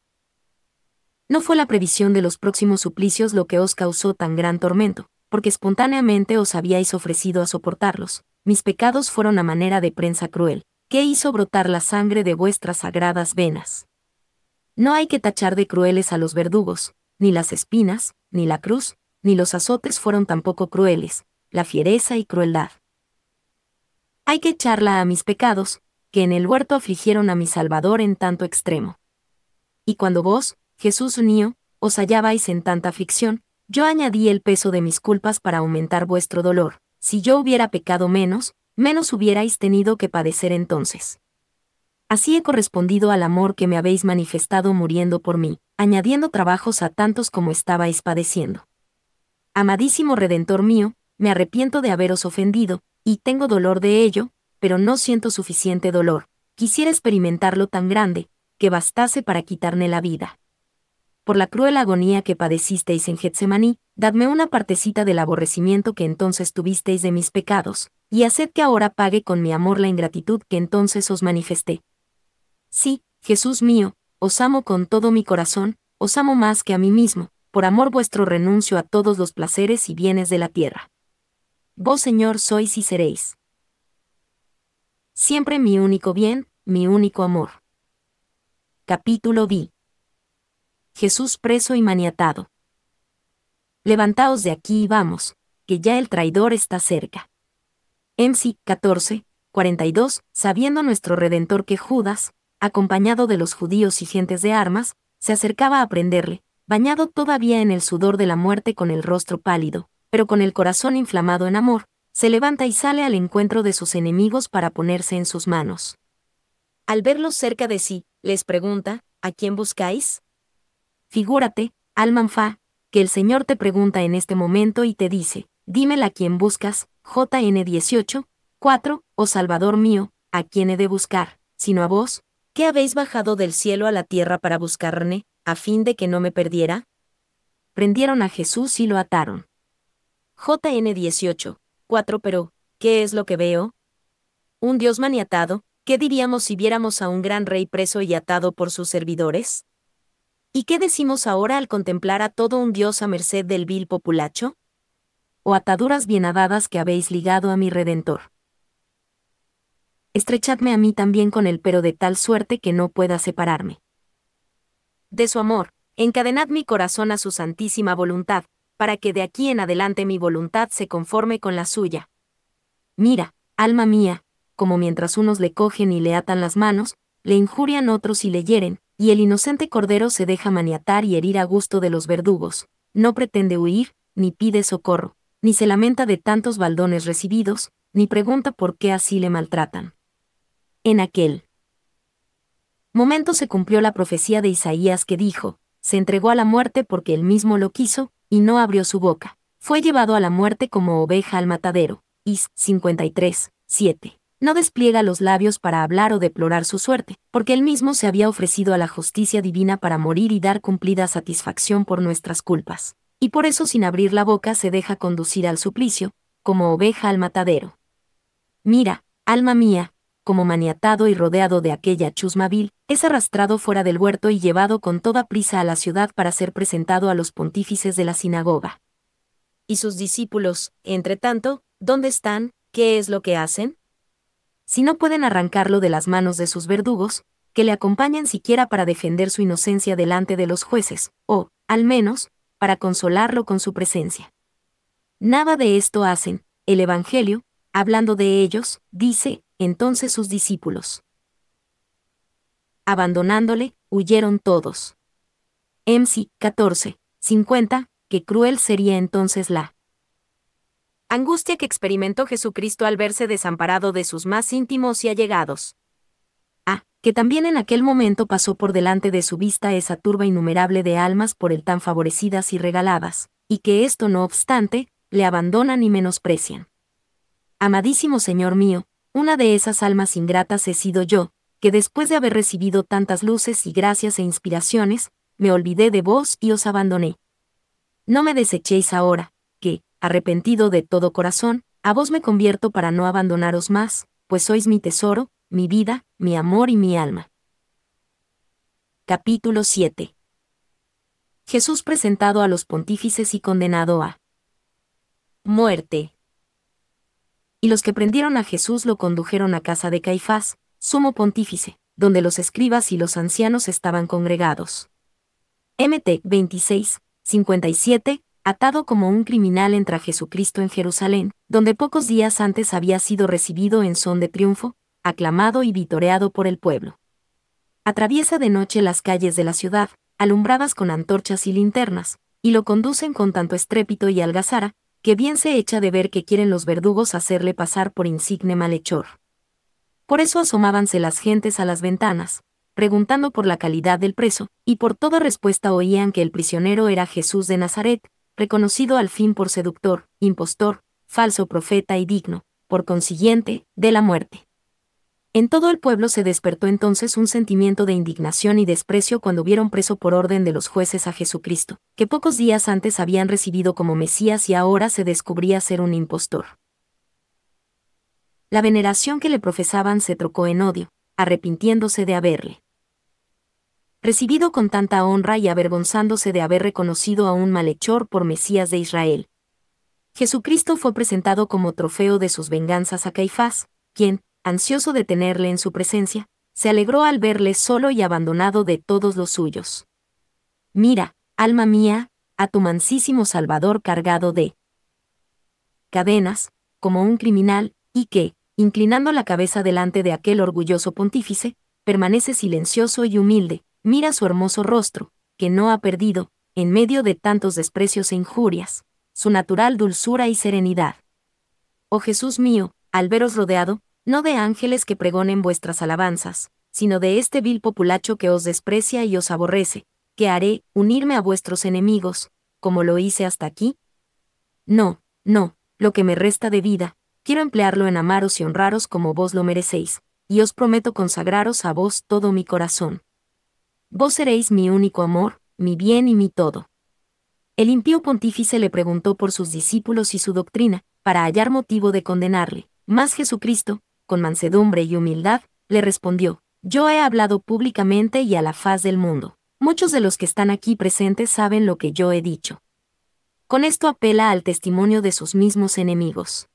No fue la previsión de los próximos suplicios lo que os causó tan gran tormento, porque espontáneamente os habíais ofrecido a soportarlos. Mis pecados fueron a manera de prensa cruel, que hizo brotar la sangre de vuestras sagradas venas. No hay que tachar de crueles a los verdugos, ni las espinas, ni la cruz, ni los azotes fueron tampoco crueles, la fiereza y crueldad. Hay que echarla a mis pecados, que en el huerto afligieron a mi Salvador en tanto extremo. Y cuando vos, Jesús mío, os hallabais en tanta aflicción, yo añadí el peso de mis culpas para aumentar vuestro dolor. Si yo hubiera pecado menos, menos hubierais tenido que padecer entonces. Así he correspondido al amor que me habéis manifestado muriendo por mí, añadiendo trabajos a tantos como estabais padeciendo. Amadísimo Redentor mío, me arrepiento de haberos ofendido, y tengo dolor de ello, pero no siento suficiente dolor, quisiera experimentarlo tan grande, que bastase para quitarme la vida por la cruel agonía que padecisteis en Getsemaní, dadme una partecita del aborrecimiento que entonces tuvisteis de mis pecados, y haced que ahora pague con mi amor la ingratitud que entonces os manifesté. Sí, Jesús mío, os amo con todo mi corazón, os amo más que a mí mismo, por amor vuestro renuncio a todos los placeres y bienes de la tierra. Vos Señor sois y seréis. Siempre mi único bien, mi único amor. Capítulo vi. Jesús preso y maniatado. Levantaos de aquí y vamos, que ya el traidor está cerca. MC 14, 42, sabiendo nuestro Redentor que Judas, acompañado de los judíos y gentes de armas, se acercaba a prenderle, bañado todavía en el sudor de la muerte con el rostro pálido, pero con el corazón inflamado en amor, se levanta y sale al encuentro de sus enemigos para ponerse en sus manos. Al verlos cerca de sí, les pregunta, ¿a quién buscáis? Figúrate, Almanfa, que el Señor te pregunta en este momento y te dice, dímela a quien buscas, JN 18, 4, oh Salvador mío, ¿a quién he de buscar, sino a vos? ¿Qué habéis bajado del cielo a la tierra para buscarme, a fin de que no me perdiera? Prendieron a Jesús y lo ataron. JN 18, 4 Pero, ¿qué es lo que veo? Un Dios maniatado, ¿qué diríamos si viéramos a un gran rey preso y atado por sus servidores? ¿Y qué decimos ahora al contemplar a todo un Dios a merced del vil populacho? O ataduras bienadadas que habéis ligado a mi Redentor. Estrechadme a mí también con el pero de tal suerte que no pueda separarme. De su amor, encadenad mi corazón a su santísima voluntad, para que de aquí en adelante mi voluntad se conforme con la suya. Mira, alma mía, como mientras unos le cogen y le atan las manos, le injurian otros y le hieren, y el inocente cordero se deja maniatar y herir a gusto de los verdugos, no pretende huir, ni pide socorro, ni se lamenta de tantos baldones recibidos, ni pregunta por qué así le maltratan. En aquel momento se cumplió la profecía de Isaías que dijo, se entregó a la muerte porque él mismo lo quiso, y no abrió su boca, fue llevado a la muerte como oveja al matadero. Is 53, 7 no despliega los labios para hablar o deplorar su suerte, porque él mismo se había ofrecido a la justicia divina para morir y dar cumplida satisfacción por nuestras culpas. Y por eso sin abrir la boca se deja conducir al suplicio, como oveja al matadero. Mira, alma mía, como maniatado y rodeado de aquella chusma vil, es arrastrado fuera del huerto y llevado con toda prisa a la ciudad para ser presentado a los pontífices de la sinagoga. Y sus discípulos, entre tanto, ¿dónde están? ¿Qué es lo que hacen? si no pueden arrancarlo de las manos de sus verdugos, que le acompañen siquiera para defender su inocencia delante de los jueces, o, al menos, para consolarlo con su presencia. Nada de esto hacen, el Evangelio, hablando de ellos, dice, entonces sus discípulos. Abandonándole, huyeron todos. MC 14, 50, que cruel sería entonces la angustia que experimentó Jesucristo al verse desamparado de sus más íntimos y allegados. Ah, que también en aquel momento pasó por delante de su vista esa turba innumerable de almas por él tan favorecidas y regaladas, y que esto no obstante, le abandonan y menosprecian. Amadísimo Señor mío, una de esas almas ingratas he sido yo, que después de haber recibido tantas luces y gracias e inspiraciones, me olvidé de vos y os abandoné. No me desechéis ahora, arrepentido de todo corazón, a vos me convierto para no abandonaros más, pues sois mi tesoro, mi vida, mi amor y mi alma. Capítulo 7 Jesús presentado a los pontífices y condenado a muerte. Y los que prendieron a Jesús lo condujeron a casa de Caifás, sumo pontífice, donde los escribas y los ancianos estaban congregados. MT 26, 57, atado como un criminal entra Jesucristo en Jerusalén, donde pocos días antes había sido recibido en son de triunfo, aclamado y vitoreado por el pueblo. Atraviesa de noche las calles de la ciudad, alumbradas con antorchas y linternas, y lo conducen con tanto estrépito y algazara, que bien se echa de ver que quieren los verdugos hacerle pasar por insigne malhechor. Por eso asomábanse las gentes a las ventanas, preguntando por la calidad del preso, y por toda respuesta oían que el prisionero era Jesús de Nazaret, reconocido al fin por seductor, impostor, falso profeta y digno, por consiguiente, de la muerte. En todo el pueblo se despertó entonces un sentimiento de indignación y desprecio cuando vieron preso por orden de los jueces a Jesucristo, que pocos días antes habían recibido como Mesías y ahora se descubría ser un impostor. La veneración que le profesaban se trocó en odio, arrepintiéndose de haberle recibido con tanta honra y avergonzándose de haber reconocido a un malhechor por Mesías de Israel. Jesucristo fue presentado como trofeo de sus venganzas a Caifás, quien, ansioso de tenerle en su presencia, se alegró al verle solo y abandonado de todos los suyos. Mira, alma mía, a tu mansísimo Salvador cargado de cadenas, como un criminal, y que, inclinando la cabeza delante de aquel orgulloso pontífice, permanece silencioso y humilde, mira su hermoso rostro, que no ha perdido, en medio de tantos desprecios e injurias, su natural dulzura y serenidad. Oh Jesús mío, al veros rodeado, no de ángeles que pregonen vuestras alabanzas, sino de este vil populacho que os desprecia y os aborrece, que haré unirme a vuestros enemigos, como lo hice hasta aquí? No, no, lo que me resta de vida, quiero emplearlo en amaros y honraros como vos lo merecéis, y os prometo consagraros a vos todo mi corazón. Vos seréis mi único amor, mi bien y mi todo. El impío pontífice le preguntó por sus discípulos y su doctrina, para hallar motivo de condenarle. Mas Jesucristo, con mansedumbre y humildad, le respondió, Yo he hablado públicamente y a la faz del mundo. Muchos de los que están aquí presentes saben lo que yo he dicho. Con esto apela al testimonio de sus mismos enemigos.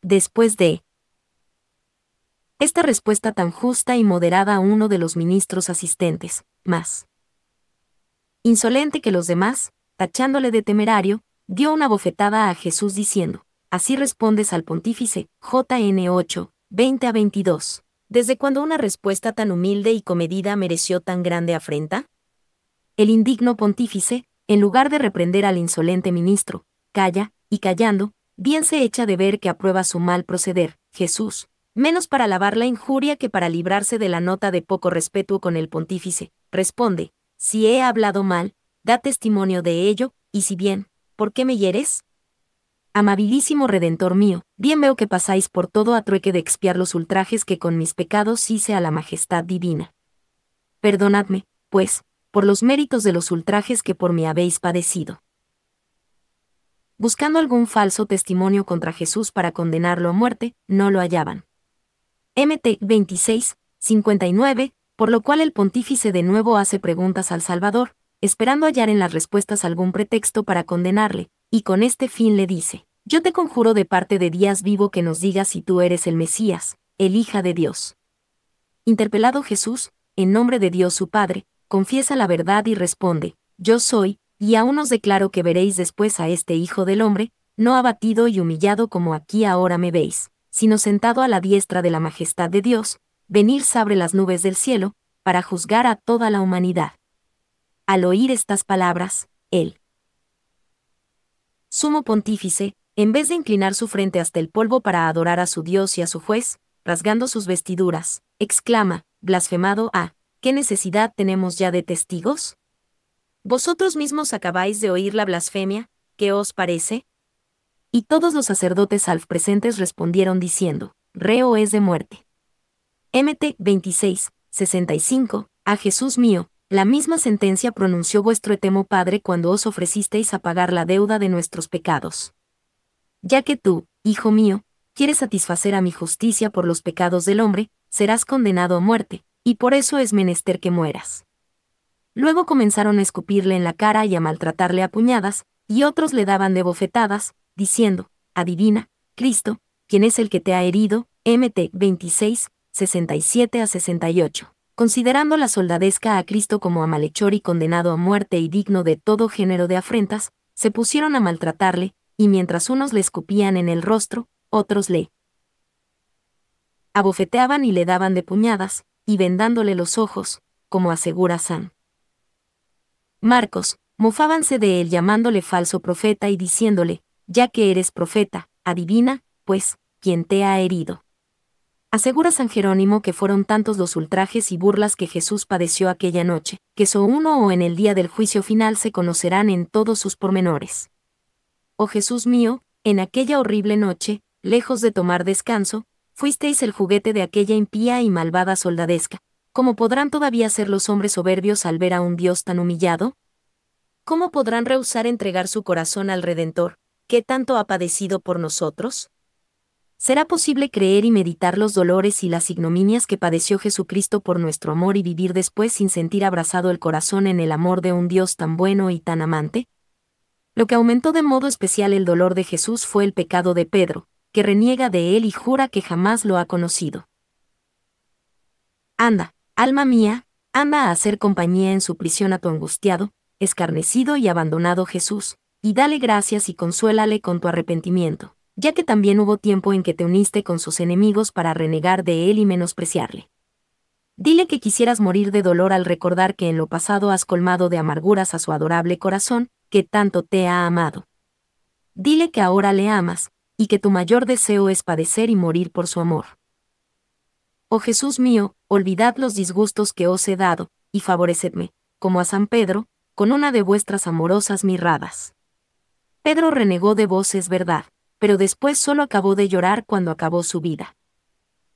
Después de esta respuesta tan justa y moderada a uno de los ministros asistentes, más insolente que los demás, tachándole de temerario, dio una bofetada a Jesús diciendo, Así respondes al pontífice, JN 8, 20 a 22. ¿Desde cuándo una respuesta tan humilde y comedida mereció tan grande afrenta? El indigno pontífice, en lugar de reprender al insolente ministro, calla, y callando, bien se echa de ver que aprueba su mal proceder. Jesús, Menos para lavar la injuria que para librarse de la nota de poco respeto con el pontífice, responde, si he hablado mal, da testimonio de ello, y si bien, ¿por qué me hieres? Amabilísimo Redentor mío, bien veo que pasáis por todo a trueque de expiar los ultrajes que con mis pecados hice a la majestad divina. Perdonadme, pues, por los méritos de los ultrajes que por mí habéis padecido. Buscando algún falso testimonio contra Jesús para condenarlo a muerte, no lo hallaban. MT 26, 59, por lo cual el pontífice de nuevo hace preguntas al Salvador, esperando hallar en las respuestas algún pretexto para condenarle, y con este fin le dice, Yo te conjuro de parte de días vivo que nos digas si tú eres el Mesías, el Hija de Dios. Interpelado Jesús, en nombre de Dios su Padre, confiesa la verdad y responde, Yo soy, y aún os declaro que veréis después a este Hijo del Hombre, no abatido y humillado como aquí ahora me veis sino sentado a la diestra de la majestad de Dios, venir sobre las nubes del cielo, para juzgar a toda la humanidad. Al oír estas palabras, él. sumo pontífice, en vez de inclinar su frente hasta el polvo para adorar a su Dios y a su juez, rasgando sus vestiduras, exclama, blasfemado a, ah, ¿qué necesidad tenemos ya de testigos? Vosotros mismos acabáis de oír la blasfemia, ¿qué os parece? Y todos los sacerdotes alf presentes respondieron diciendo, reo es de muerte. MT 26, 65, a Jesús mío, la misma sentencia pronunció vuestro etemo Padre cuando os ofrecisteis a pagar la deuda de nuestros pecados. Ya que tú, hijo mío, quieres satisfacer a mi justicia por los pecados del hombre, serás condenado a muerte, y por eso es menester que mueras. Luego comenzaron a escupirle en la cara y a maltratarle a puñadas, y otros le daban de bofetadas, diciendo, adivina, Cristo, quien es el que te ha herido, MT 26, 67 a 68. Considerando la soldadesca a Cristo como a malhechor y condenado a muerte y digno de todo género de afrentas, se pusieron a maltratarle, y mientras unos le escupían en el rostro, otros le abofeteaban y le daban de puñadas, y vendándole los ojos, como asegura San. Marcos, mofábanse de él llamándole falso profeta y diciéndole, ya que eres profeta, adivina, pues, quien te ha herido. Asegura San Jerónimo que fueron tantos los ultrajes y burlas que Jesús padeció aquella noche, que so uno o en el día del juicio final se conocerán en todos sus pormenores. Oh Jesús mío, en aquella horrible noche, lejos de tomar descanso, fuisteis el juguete de aquella impía y malvada soldadesca. ¿Cómo podrán todavía ser los hombres soberbios al ver a un Dios tan humillado? ¿Cómo podrán rehusar entregar su corazón al Redentor, ¿qué tanto ha padecido por nosotros? ¿Será posible creer y meditar los dolores y las ignominias que padeció Jesucristo por nuestro amor y vivir después sin sentir abrazado el corazón en el amor de un Dios tan bueno y tan amante? Lo que aumentó de modo especial el dolor de Jesús fue el pecado de Pedro, que reniega de él y jura que jamás lo ha conocido. Anda, alma mía, anda a hacer compañía en su prisión a tu angustiado, escarnecido y abandonado Jesús, y dale gracias y consuélale con tu arrepentimiento, ya que también hubo tiempo en que te uniste con sus enemigos para renegar de él y menospreciarle. Dile que quisieras morir de dolor al recordar que en lo pasado has colmado de amarguras a su adorable corazón, que tanto te ha amado. Dile que ahora le amas, y que tu mayor deseo es padecer y morir por su amor. Oh Jesús mío, olvidad los disgustos que os he dado, y favorecedme, como a San Pedro, con una de vuestras amorosas mirradas. Pedro renegó de vos es verdad, pero después solo acabó de llorar cuando acabó su vida.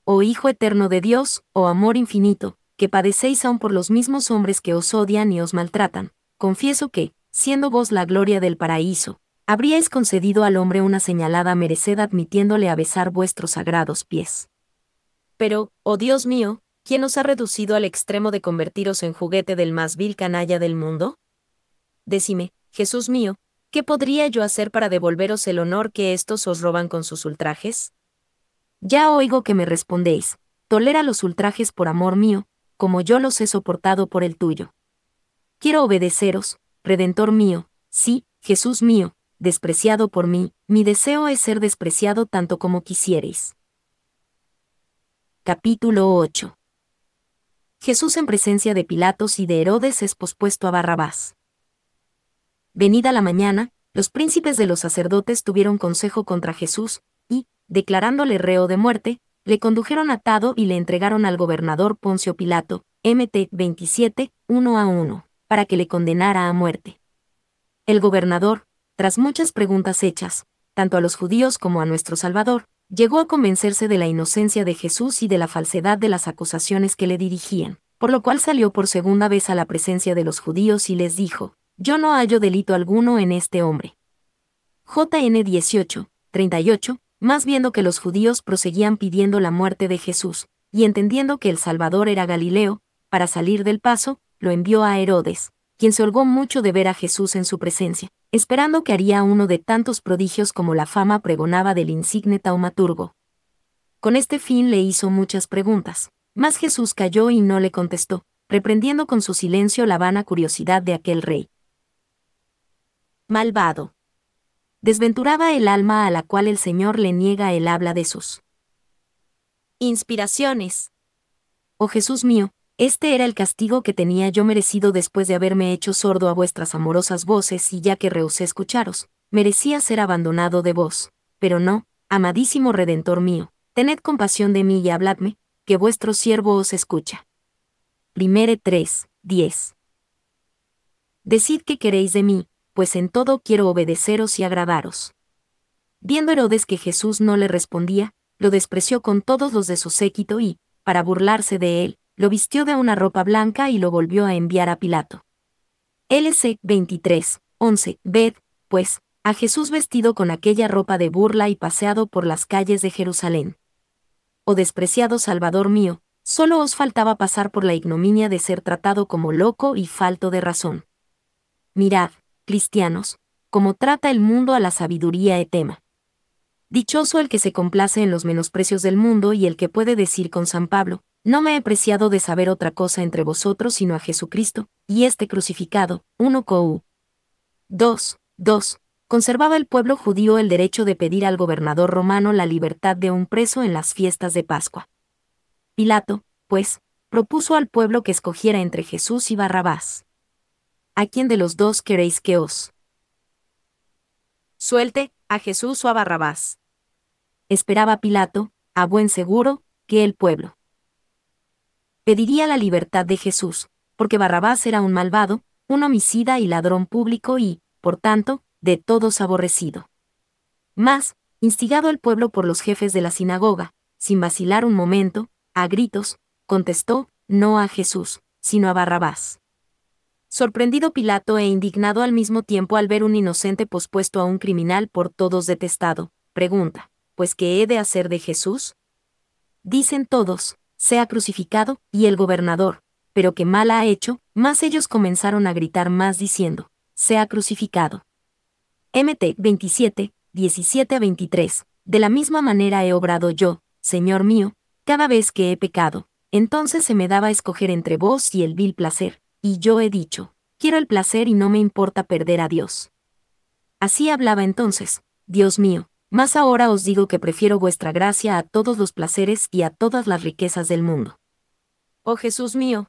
Oh Hijo eterno de Dios, oh amor infinito, que padecéis aún por los mismos hombres que os odian y os maltratan, confieso que, siendo vos la gloria del paraíso, habríais concedido al hombre una señalada mereced admitiéndole a besar vuestros sagrados pies. Pero, oh Dios mío, ¿quién os ha reducido al extremo de convertiros en juguete del más vil canalla del mundo? Decime, Jesús mío, ¿Qué podría yo hacer para devolveros el honor que estos os roban con sus ultrajes? Ya oigo que me respondéis, tolera los ultrajes por amor mío, como yo los he soportado por el tuyo. Quiero obedeceros, Redentor mío, sí, Jesús mío, despreciado por mí, mi deseo es ser despreciado tanto como quisiereis. Capítulo 8 Jesús en presencia de Pilatos y de Herodes es pospuesto a Barrabás. Venida la mañana, los príncipes de los sacerdotes tuvieron consejo contra Jesús, y, declarándole reo de muerte, le condujeron atado y le entregaron al gobernador Poncio Pilato, MT 27, 1 a 1, para que le condenara a muerte. El gobernador, tras muchas preguntas hechas, tanto a los judíos como a nuestro Salvador, llegó a convencerse de la inocencia de Jesús y de la falsedad de las acusaciones que le dirigían, por lo cual salió por segunda vez a la presencia de los judíos y les dijo, yo no hallo delito alguno en este hombre. JN 18, 38, más viendo que los judíos proseguían pidiendo la muerte de Jesús, y entendiendo que el Salvador era Galileo, para salir del paso, lo envió a Herodes, quien se holgó mucho de ver a Jesús en su presencia, esperando que haría uno de tantos prodigios como la fama pregonaba del insigne taumaturgo. Con este fin le hizo muchas preguntas, mas Jesús calló y no le contestó, reprendiendo con su silencio la vana curiosidad de aquel rey. Malvado. Desventuraba el alma a la cual el Señor le niega el habla de sus inspiraciones. Oh Jesús mío, este era el castigo que tenía yo merecido después de haberme hecho sordo a vuestras amorosas voces y ya que rehusé escucharos, merecía ser abandonado de vos. Pero no, amadísimo Redentor mío, tened compasión de mí y habladme, que vuestro siervo os escucha. Primere 3, 10. Decid qué queréis de mí, pues en todo quiero obedeceros y agradaros. Viendo Herodes que Jesús no le respondía, lo despreció con todos los de su séquito y, para burlarse de él, lo vistió de una ropa blanca y lo volvió a enviar a Pilato. LC 23, 11. Ved, pues, a Jesús vestido con aquella ropa de burla y paseado por las calles de Jerusalén. Oh despreciado Salvador mío, solo os faltaba pasar por la ignominia de ser tratado como loco y falto de razón. Mirad, cristianos, como trata el mundo a la sabiduría etema. Dichoso el que se complace en los menosprecios del mundo y el que puede decir con San Pablo, no me he preciado de saber otra cosa entre vosotros sino a Jesucristo, y este crucificado, 1 Coú. 2. 2. Conservaba el pueblo judío el derecho de pedir al gobernador romano la libertad de un preso en las fiestas de Pascua. Pilato, pues, propuso al pueblo que escogiera entre Jesús y Barrabás. ¿a quién de los dos queréis que os suelte, a Jesús o a Barrabás? Esperaba Pilato, a buen seguro, que el pueblo pediría la libertad de Jesús, porque Barrabás era un malvado, un homicida y ladrón público y, por tanto, de todos aborrecido. Mas, instigado el pueblo por los jefes de la sinagoga, sin vacilar un momento, a gritos, contestó, no a Jesús, sino a Barrabás sorprendido Pilato e indignado al mismo tiempo al ver un inocente pospuesto a un criminal por todos detestado, pregunta, ¿pues qué he de hacer de Jesús? Dicen todos, sea crucificado, y el gobernador, pero que mal ha hecho, más ellos comenzaron a gritar más diciendo, sea crucificado. MT 27, 17 a 23, de la misma manera he obrado yo, Señor mío, cada vez que he pecado, entonces se me daba escoger entre vos y el vil placer, y yo he dicho, quiero el placer y no me importa perder a Dios. Así hablaba entonces, Dios mío, más ahora os digo que prefiero vuestra gracia a todos los placeres y a todas las riquezas del mundo. Oh Jesús mío,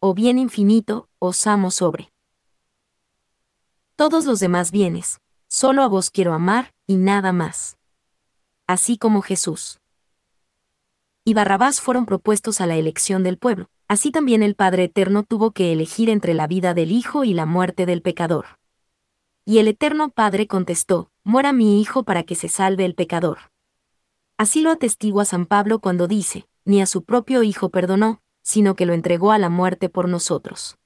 oh bien infinito, os amo sobre todos los demás bienes, solo a vos quiero amar, y nada más. Así como Jesús. Y Barrabás fueron propuestos a la elección del pueblo, Así también el Padre Eterno tuvo que elegir entre la vida del Hijo y la muerte del pecador. Y el Eterno Padre contestó, Muera mi Hijo para que se salve el pecador. Así lo atestigua San Pablo cuando dice, Ni a su propio Hijo perdonó, sino que lo entregó a la muerte por nosotros.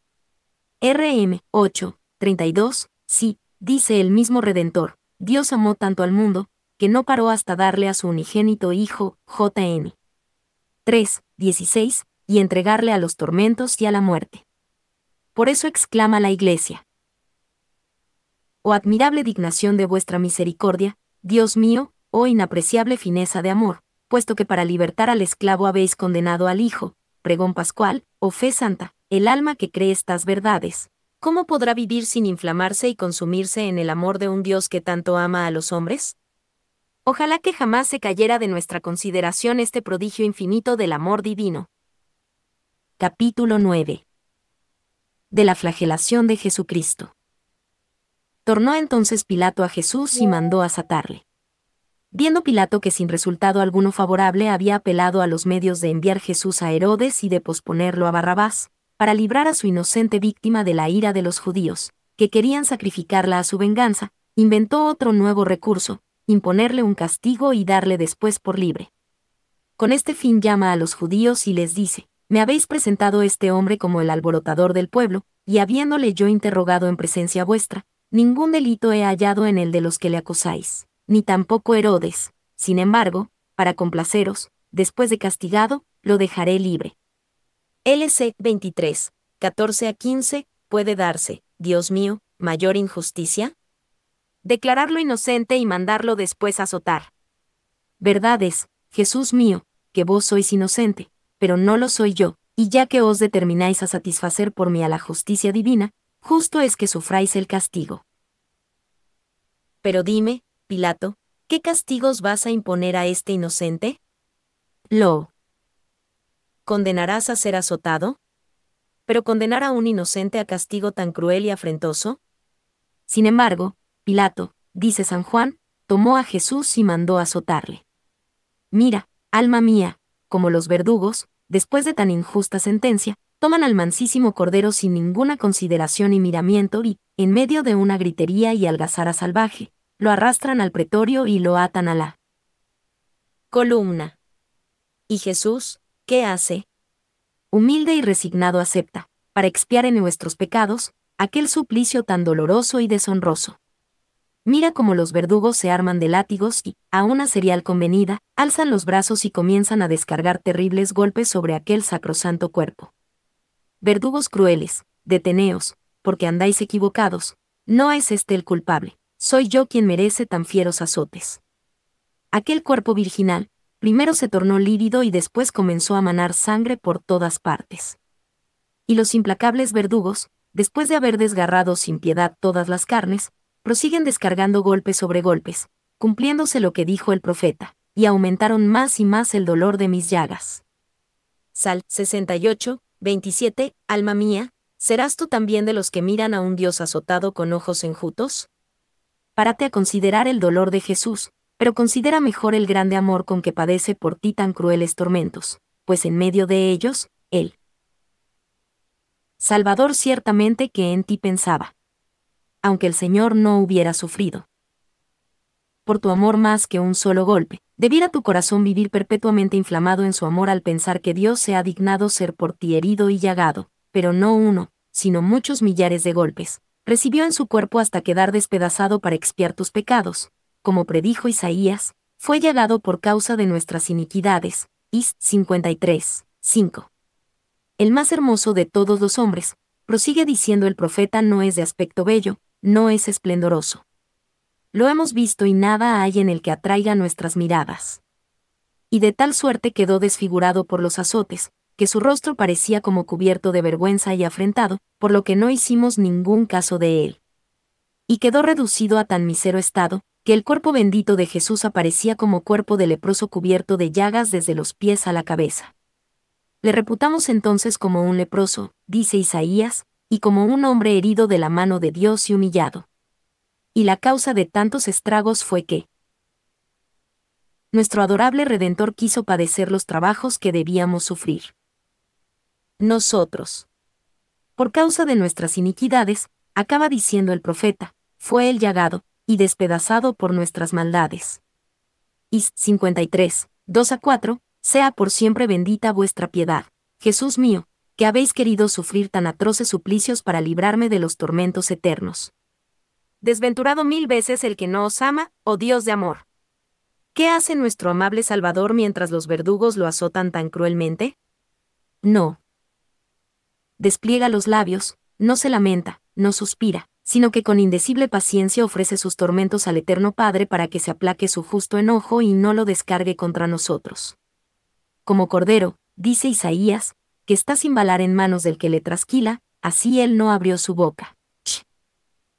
RM 8, 32, sí, dice el mismo Redentor, Dios amó tanto al mundo, que no paró hasta darle a su unigénito Hijo, JN. 3, y entregarle a los tormentos y a la muerte. Por eso exclama la Iglesia. Oh admirable dignación de vuestra misericordia, Dios mío, oh inapreciable fineza de amor, puesto que para libertar al esclavo habéis condenado al Hijo, pregón pascual, o oh fe santa, el alma que cree estas verdades. ¿Cómo podrá vivir sin inflamarse y consumirse en el amor de un Dios que tanto ama a los hombres? Ojalá que jamás se cayera de nuestra consideración este prodigio infinito del amor divino. Capítulo 9. De la flagelación de Jesucristo. Tornó entonces Pilato a Jesús y mandó asatarle. Viendo Pilato que sin resultado alguno favorable había apelado a los medios de enviar Jesús a Herodes y de posponerlo a Barrabás, para librar a su inocente víctima de la ira de los judíos, que querían sacrificarla a su venganza, inventó otro nuevo recurso, imponerle un castigo y darle después por libre. Con este fin llama a los judíos y les dice, me habéis presentado este hombre como el alborotador del pueblo, y habiéndole yo interrogado en presencia vuestra, ningún delito he hallado en el de los que le acosáis, ni tampoco Herodes. Sin embargo, para complaceros, después de castigado, lo dejaré libre. LC 23, 14 a 15, puede darse, Dios mío, mayor injusticia? Declararlo inocente y mandarlo después azotar. Verdad es, Jesús mío, que vos sois inocente, pero no lo soy yo, y ya que os determináis a satisfacer por mí a la justicia divina, justo es que sufráis el castigo. Pero dime, Pilato, ¿qué castigos vas a imponer a este inocente? Lo. ¿Condenarás a ser azotado? ¿Pero condenar a un inocente a castigo tan cruel y afrentoso? Sin embargo, Pilato, dice San Juan, tomó a Jesús y mandó azotarle. Mira, alma mía, como los verdugos, después de tan injusta sentencia, toman al mansísimo cordero sin ninguna consideración y miramiento y, en medio de una gritería y algazara salvaje, lo arrastran al pretorio y lo atan a la columna. ¿Y Jesús, qué hace? Humilde y resignado acepta, para expiar en nuestros pecados, aquel suplicio tan doloroso y deshonroso. Mira cómo los verdugos se arman de látigos y, a una serial convenida, alzan los brazos y comienzan a descargar terribles golpes sobre aquel sacrosanto cuerpo. Verdugos crueles, deteneos, porque andáis equivocados, no es este el culpable, soy yo quien merece tan fieros azotes. Aquel cuerpo virginal, primero se tornó lívido y después comenzó a manar sangre por todas partes. Y los implacables verdugos, después de haber desgarrado sin piedad todas las carnes, prosiguen descargando golpes sobre golpes, cumpliéndose lo que dijo el profeta, y aumentaron más y más el dolor de mis llagas. Sal 68, 27, Alma mía, ¿serás tú también de los que miran a un Dios azotado con ojos enjutos? Párate a considerar el dolor de Jesús, pero considera mejor el grande amor con que padece por ti tan crueles tormentos, pues en medio de ellos, Él. Salvador ciertamente que en ti pensaba aunque el Señor no hubiera sufrido. Por tu amor más que un solo golpe, debiera tu corazón vivir perpetuamente inflamado en su amor al pensar que Dios se ha dignado ser por ti herido y llagado, pero no uno, sino muchos millares de golpes, recibió en su cuerpo hasta quedar despedazado para expiar tus pecados, como predijo Isaías, fue llagado por causa de nuestras iniquidades. Is 53, 5. El más hermoso de todos los hombres, prosigue diciendo el profeta no es de aspecto bello, no es esplendoroso. Lo hemos visto y nada hay en el que atraiga nuestras miradas. Y de tal suerte quedó desfigurado por los azotes, que su rostro parecía como cubierto de vergüenza y afrentado, por lo que no hicimos ningún caso de él. Y quedó reducido a tan misero estado, que el cuerpo bendito de Jesús aparecía como cuerpo de leproso cubierto de llagas desde los pies a la cabeza. Le reputamos entonces como un leproso, dice Isaías, y como un hombre herido de la mano de Dios y humillado. Y la causa de tantos estragos fue que nuestro adorable Redentor quiso padecer los trabajos que debíamos sufrir. Nosotros. Por causa de nuestras iniquidades, acaba diciendo el profeta, fue el llagado, y despedazado por nuestras maldades. Is 53, 2 a 4, sea por siempre bendita vuestra piedad, Jesús mío, que habéis querido sufrir tan atroces suplicios para librarme de los tormentos eternos. Desventurado mil veces el que no os ama, oh Dios de amor. ¿Qué hace nuestro amable Salvador mientras los verdugos lo azotan tan cruelmente? No. Despliega los labios, no se lamenta, no suspira, sino que con indecible paciencia ofrece sus tormentos al Eterno Padre para que se aplaque su justo enojo y no lo descargue contra nosotros. Como cordero, dice Isaías, que está sin balar en manos del que le trasquila, así él no abrió su boca.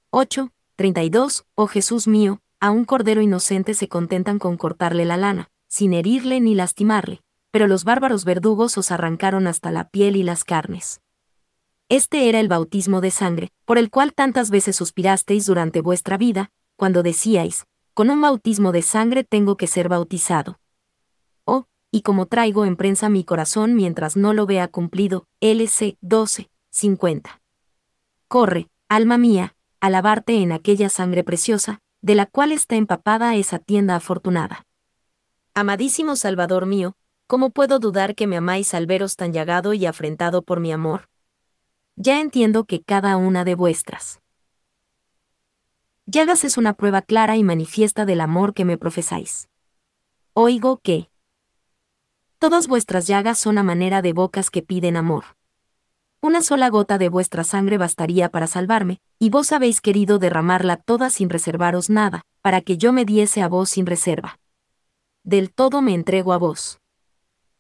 8, oh Jesús mío, a un cordero inocente se contentan con cortarle la lana, sin herirle ni lastimarle, pero los bárbaros verdugos os arrancaron hasta la piel y las carnes. Este era el bautismo de sangre, por el cual tantas veces suspirasteis durante vuestra vida, cuando decíais, con un bautismo de sangre tengo que ser bautizado y como traigo en prensa mi corazón mientras no lo vea cumplido, LC 12, 50. Corre, alma mía, a en aquella sangre preciosa, de la cual está empapada esa tienda afortunada. Amadísimo Salvador mío, ¿cómo puedo dudar que me amáis al veros tan llagado y afrentado por mi amor? Ya entiendo que cada una de vuestras llagas es una prueba clara y manifiesta del amor que me profesáis. Oigo que, Todas vuestras llagas son a manera de bocas que piden amor. Una sola gota de vuestra sangre bastaría para salvarme, y vos habéis querido derramarla toda sin reservaros nada, para que yo me diese a vos sin reserva. Del todo me entrego a vos.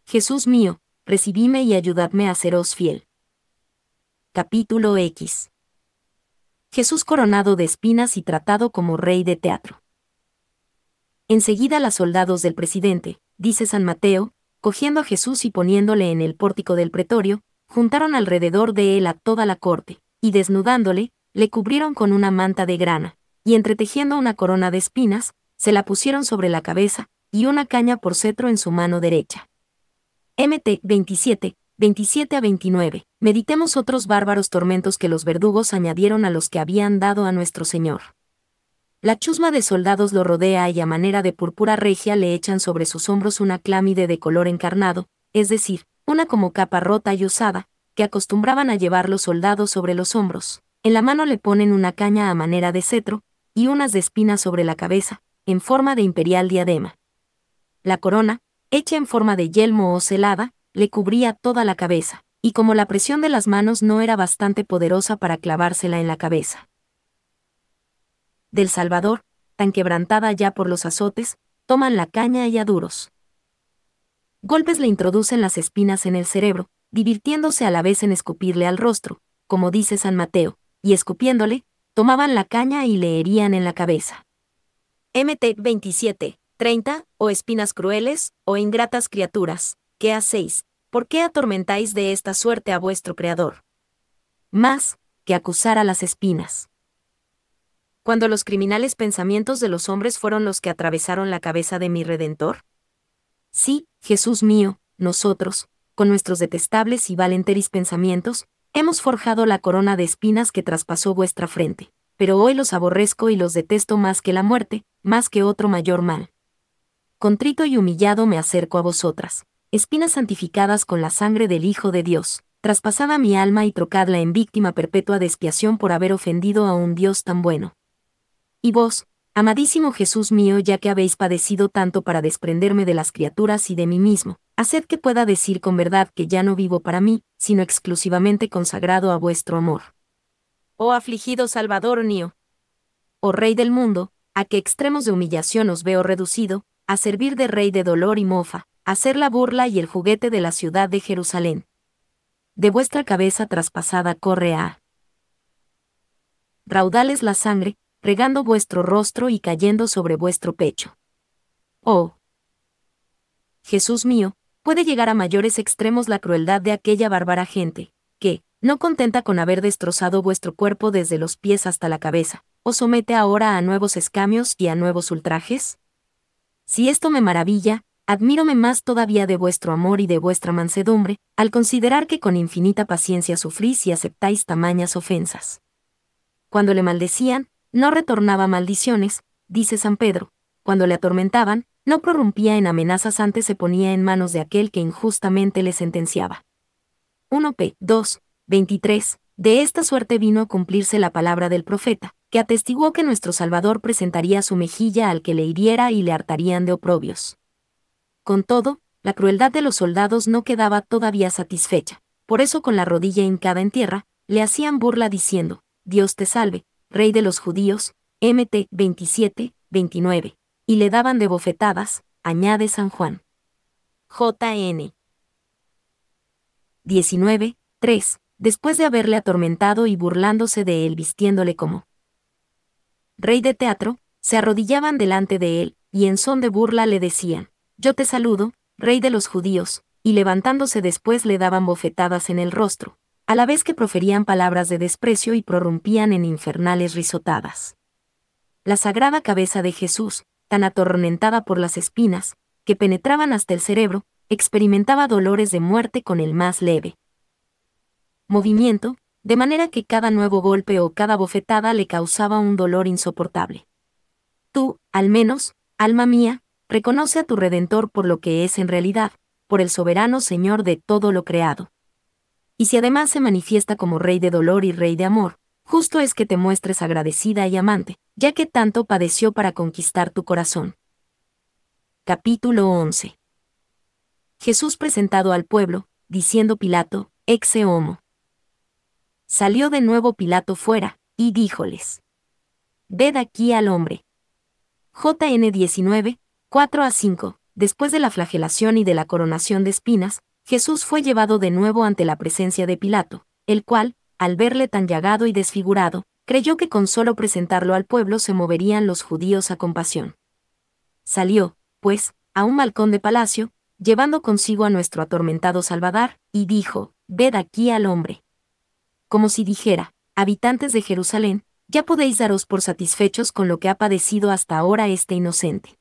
Jesús mío, recibime y ayudadme a seros fiel. Capítulo X. Jesús coronado de espinas y tratado como rey de teatro. Enseguida los soldados del presidente, dice San Mateo, cogiendo a Jesús y poniéndole en el pórtico del pretorio, juntaron alrededor de él a toda la corte, y desnudándole, le cubrieron con una manta de grana, y entretejiendo una corona de espinas, se la pusieron sobre la cabeza, y una caña por cetro en su mano derecha. MT 27, 27 a 29. Meditemos otros bárbaros tormentos que los verdugos añadieron a los que habían dado a nuestro Señor. La chusma de soldados lo rodea y a manera de púrpura regia le echan sobre sus hombros una clámide de color encarnado, es decir, una como capa rota y usada, que acostumbraban a llevar los soldados sobre los hombros. En la mano le ponen una caña a manera de cetro, y unas de espinas sobre la cabeza, en forma de imperial diadema. La corona, hecha en forma de yelmo o celada, le cubría toda la cabeza, y como la presión de las manos no era bastante poderosa para clavársela en la cabeza, del Salvador, tan quebrantada ya por los azotes, toman la caña y a duros. Golpes le introducen las espinas en el cerebro, divirtiéndose a la vez en escupirle al rostro, como dice San Mateo, y escupiéndole, tomaban la caña y le herían en la cabeza. MT 27, 30, O espinas crueles, o ingratas criaturas, ¿qué hacéis? ¿Por qué atormentáis de esta suerte a vuestro Creador? Más que acusar a las espinas cuando los criminales pensamientos de los hombres fueron los que atravesaron la cabeza de mi Redentor? Sí, Jesús mío, nosotros, con nuestros detestables y valenteris pensamientos, hemos forjado la corona de espinas que traspasó vuestra frente, pero hoy los aborrezco y los detesto más que la muerte, más que otro mayor mal. Contrito y humillado me acerco a vosotras, espinas santificadas con la sangre del Hijo de Dios, traspasada mi alma y trocadla en víctima perpetua de expiación por haber ofendido a un Dios tan bueno. Y vos, amadísimo Jesús mío, ya que habéis padecido tanto para desprenderme de las criaturas y de mí mismo, haced que pueda decir con verdad que ya no vivo para mí, sino exclusivamente consagrado a vuestro amor. Oh afligido Salvador mío, oh Rey del mundo, a qué extremos de humillación os veo reducido, a servir de Rey de dolor y mofa, a ser la burla y el juguete de la ciudad de Jerusalén. De vuestra cabeza traspasada corre a raudales la sangre, regando vuestro rostro y cayendo sobre vuestro pecho. Oh, Jesús mío, puede llegar a mayores extremos la crueldad de aquella bárbara gente, que, no contenta con haber destrozado vuestro cuerpo desde los pies hasta la cabeza, os somete ahora a nuevos escamios y a nuevos ultrajes? Si esto me maravilla, admírome más todavía de vuestro amor y de vuestra mansedumbre, al considerar que con infinita paciencia sufrís y aceptáis tamañas ofensas. Cuando le maldecían, no retornaba maldiciones, dice San Pedro, cuando le atormentaban, no prorrumpía en amenazas antes se ponía en manos de aquel que injustamente le sentenciaba. 1p. 2. 23. De esta suerte vino a cumplirse la palabra del profeta, que atestiguó que nuestro Salvador presentaría su mejilla al que le hiriera y le hartarían de oprobios. Con todo, la crueldad de los soldados no quedaba todavía satisfecha, por eso con la rodilla hincada en tierra, le hacían burla diciendo, Dios te salve, rey de los judíos, MT 27, 29, y le daban de bofetadas, añade San Juan. JN 19, 3, después de haberle atormentado y burlándose de él vistiéndole como rey de teatro, se arrodillaban delante de él, y en son de burla le decían, Yo te saludo, rey de los judíos, y levantándose después le daban bofetadas en el rostro, a la vez que proferían palabras de desprecio y prorrumpían en infernales risotadas. La sagrada cabeza de Jesús, tan atormentada por las espinas, que penetraban hasta el cerebro, experimentaba dolores de muerte con el más leve movimiento, de manera que cada nuevo golpe o cada bofetada le causaba un dolor insoportable. Tú, al menos, alma mía, reconoce a tu Redentor por lo que es en realidad, por el soberano Señor de todo lo creado y si además se manifiesta como rey de dolor y rey de amor, justo es que te muestres agradecida y amante, ya que tanto padeció para conquistar tu corazón. Capítulo 11 Jesús presentado al pueblo, diciendo Pilato, exe homo. Salió de nuevo Pilato fuera, y díjoles. Ved aquí al hombre. JN 19, 4 a 5. Después de la flagelación y de la coronación de espinas, Jesús fue llevado de nuevo ante la presencia de Pilato, el cual, al verle tan llagado y desfigurado, creyó que con solo presentarlo al pueblo se moverían los judíos a compasión. Salió, pues, a un balcón de palacio, llevando consigo a nuestro atormentado Salvador, y dijo, Ved aquí al hombre. Como si dijera, habitantes de Jerusalén, ya podéis daros por satisfechos con lo que ha padecido hasta ahora este inocente.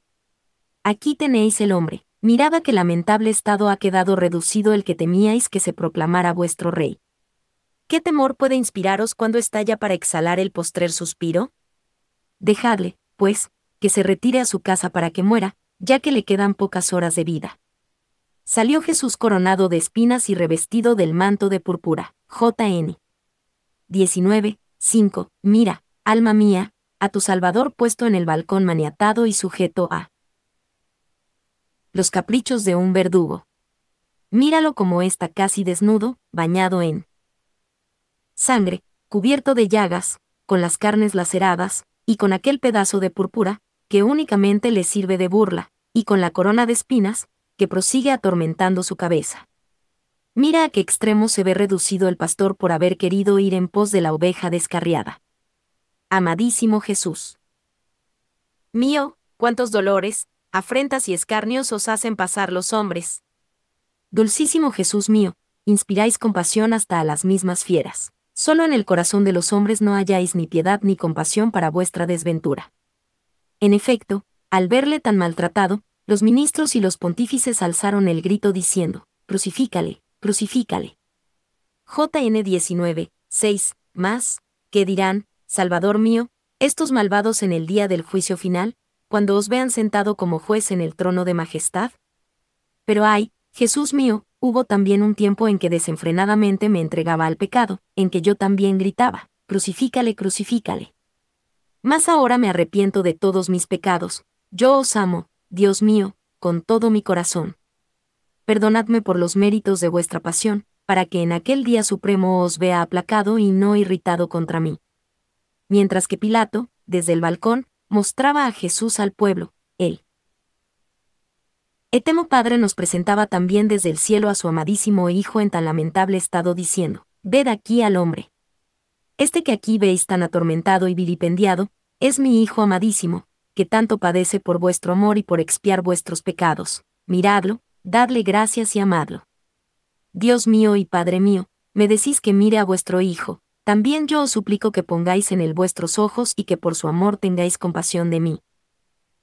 Aquí tenéis el hombre, Miraba qué lamentable estado ha quedado reducido el que temíais que se proclamara vuestro rey. ¿Qué temor puede inspiraros cuando estalla para exhalar el postrer suspiro? Dejadle, pues, que se retire a su casa para que muera, ya que le quedan pocas horas de vida. Salió Jesús coronado de espinas y revestido del manto de púrpura. JN 19, 5. Mira, alma mía, a tu Salvador puesto en el balcón maniatado y sujeto a los caprichos de un verdugo. Míralo como está casi desnudo, bañado en sangre, cubierto de llagas, con las carnes laceradas, y con aquel pedazo de púrpura, que únicamente le sirve de burla, y con la corona de espinas, que prosigue atormentando su cabeza. Mira a qué extremo se ve reducido el pastor por haber querido ir en pos de la oveja descarriada. Amadísimo Jesús. Mío, cuántos dolores, afrentas y escarnios os hacen pasar los hombres. Dulcísimo Jesús mío, inspiráis compasión hasta a las mismas fieras. Solo en el corazón de los hombres no halláis ni piedad ni compasión para vuestra desventura. En efecto, al verle tan maltratado, los ministros y los pontífices alzaron el grito diciendo, Crucifícale, crucifícale. JN 19, 6, más, ¿qué dirán, Salvador mío, estos malvados en el día del juicio final, cuando os vean sentado como juez en el trono de majestad? Pero ay, Jesús mío, hubo también un tiempo en que desenfrenadamente me entregaba al pecado, en que yo también gritaba, crucifícale, crucifícale. Más ahora me arrepiento de todos mis pecados, yo os amo, Dios mío, con todo mi corazón. Perdonadme por los méritos de vuestra pasión, para que en aquel día supremo os vea aplacado y no irritado contra mí. Mientras que Pilato, desde el balcón, mostraba a Jesús al pueblo, él. Etemo Padre nos presentaba también desde el cielo a su amadísimo Hijo en tan lamentable estado diciendo, Ved aquí al hombre. Este que aquí veis tan atormentado y vilipendiado, es mi Hijo amadísimo, que tanto padece por vuestro amor y por expiar vuestros pecados. Miradlo, dadle gracias y amadlo. Dios mío y Padre mío, me decís que mire a vuestro Hijo, también yo os suplico que pongáis en él vuestros ojos y que por su amor tengáis compasión de mí.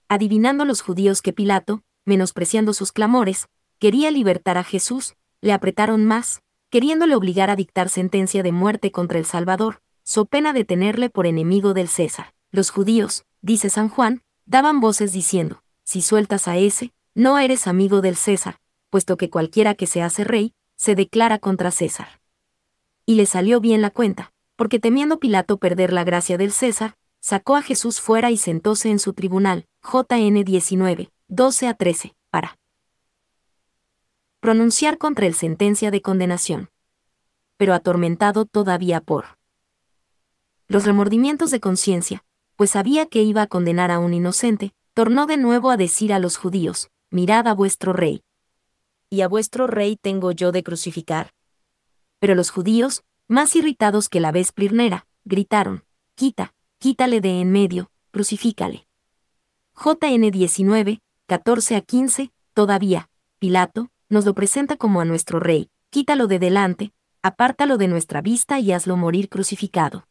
Adivinando los judíos que Pilato, menospreciando sus clamores, quería libertar a Jesús, le apretaron más, queriéndole obligar a dictar sentencia de muerte contra el Salvador, so pena de tenerle por enemigo del César. Los judíos, dice San Juan, daban voces diciendo, si sueltas a ese, no eres amigo del César, puesto que cualquiera que se hace rey, se declara contra César y le salió bien la cuenta, porque temiendo Pilato perder la gracia del César, sacó a Jesús fuera y sentóse en su tribunal, JN 19, 12 a 13, para pronunciar contra él sentencia de condenación. Pero atormentado todavía por los remordimientos de conciencia, pues sabía que iba a condenar a un inocente, tornó de nuevo a decir a los judíos, mirad a vuestro rey. Y a vuestro rey tengo yo de crucificar. Pero los judíos, más irritados que la vez plirnera, gritaron, quita, quítale de en medio, crucifícale. JN 19, 14 a 15, todavía, Pilato, nos lo presenta como a nuestro rey, quítalo de delante, apártalo de nuestra vista y hazlo morir crucificado.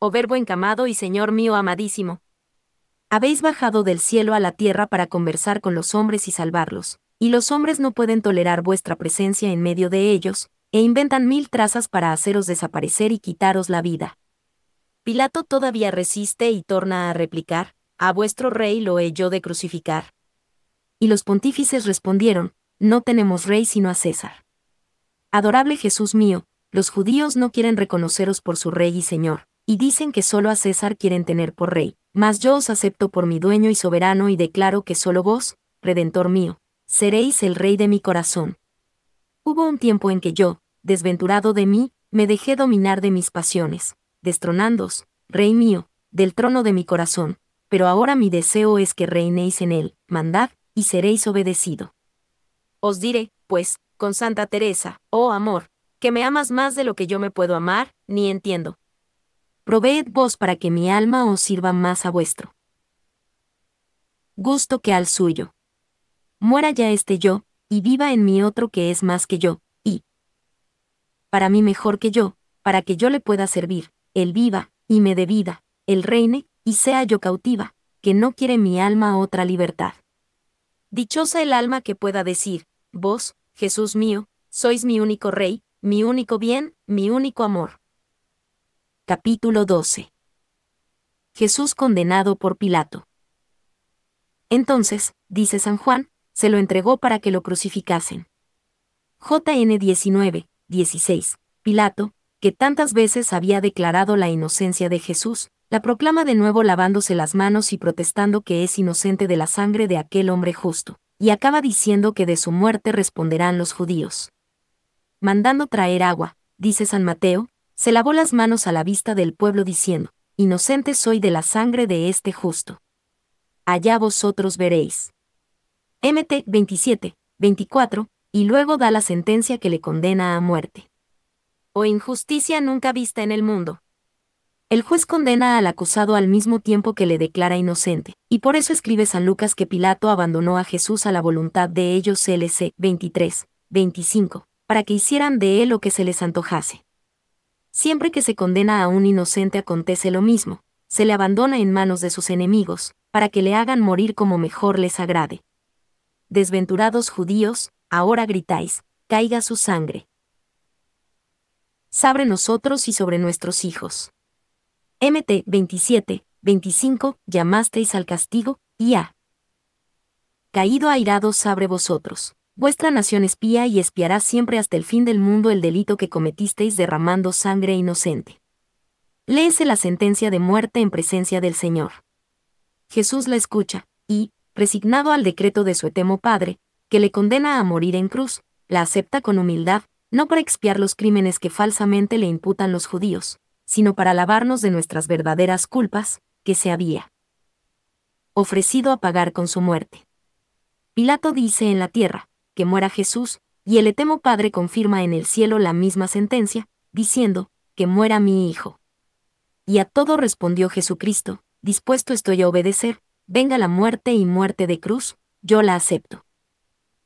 Oh verbo encamado y Señor mío amadísimo. Habéis bajado del cielo a la tierra para conversar con los hombres y salvarlos, y los hombres no pueden tolerar vuestra presencia en medio de ellos, e inventan mil trazas para haceros desaparecer y quitaros la vida. Pilato todavía resiste y torna a replicar, A vuestro rey lo he yo de crucificar. Y los pontífices respondieron, No tenemos rey sino a César. Adorable Jesús mío, los judíos no quieren reconoceros por su rey y señor, y dicen que solo a César quieren tener por rey, mas yo os acepto por mi dueño y soberano y declaro que solo vos, redentor mío, seréis el rey de mi corazón. Hubo un tiempo en que yo, desventurado de mí, me dejé dominar de mis pasiones, destronándos, Rey mío, del trono de mi corazón, pero ahora mi deseo es que reinéis en él, mandad, y seréis obedecido. Os diré, pues, con Santa Teresa, oh amor, que me amas más de lo que yo me puedo amar, ni entiendo. Proveed vos para que mi alma os sirva más a vuestro gusto que al suyo. Muera ya este yo, y viva en mí otro que es más que yo, y para mí mejor que yo, para que yo le pueda servir, él viva, y me dé vida, él reine, y sea yo cautiva, que no quiere mi alma otra libertad. Dichosa el alma que pueda decir, vos, Jesús mío, sois mi único rey, mi único bien, mi único amor. Capítulo 12. Jesús condenado por Pilato. Entonces, dice San Juan, se lo entregó para que lo crucificasen. JN 19, 16. Pilato, que tantas veces había declarado la inocencia de Jesús, la proclama de nuevo lavándose las manos y protestando que es inocente de la sangre de aquel hombre justo, y acaba diciendo que de su muerte responderán los judíos. Mandando traer agua, dice San Mateo, se lavó las manos a la vista del pueblo diciendo, Inocente soy de la sangre de este justo. Allá vosotros veréis. MT 27, 24, y luego da la sentencia que le condena a muerte. O injusticia nunca vista en el mundo. El juez condena al acusado al mismo tiempo que le declara inocente, y por eso escribe San Lucas que Pilato abandonó a Jesús a la voluntad de ellos LC 23, 25, para que hicieran de él lo que se les antojase. Siempre que se condena a un inocente acontece lo mismo, se le abandona en manos de sus enemigos, para que le hagan morir como mejor les agrade desventurados judíos, ahora gritáis, caiga su sangre. Sabre nosotros y sobre nuestros hijos. MT 27, 25, llamasteis al castigo, y a. caído airado sobre vosotros. Vuestra nación espía y espiará siempre hasta el fin del mundo el delito que cometisteis derramando sangre inocente. Léese la sentencia de muerte en presencia del Señor. Jesús la escucha, y, resignado al decreto de su etemo padre, que le condena a morir en cruz, la acepta con humildad, no para expiar los crímenes que falsamente le imputan los judíos, sino para lavarnos de nuestras verdaderas culpas, que se había ofrecido a pagar con su muerte. Pilato dice en la tierra, que muera Jesús, y el Etemo Padre confirma en el cielo la misma sentencia, diciendo, que muera mi Hijo. Y a todo respondió Jesucristo, dispuesto estoy a obedecer, venga la muerte y muerte de cruz, yo la acepto.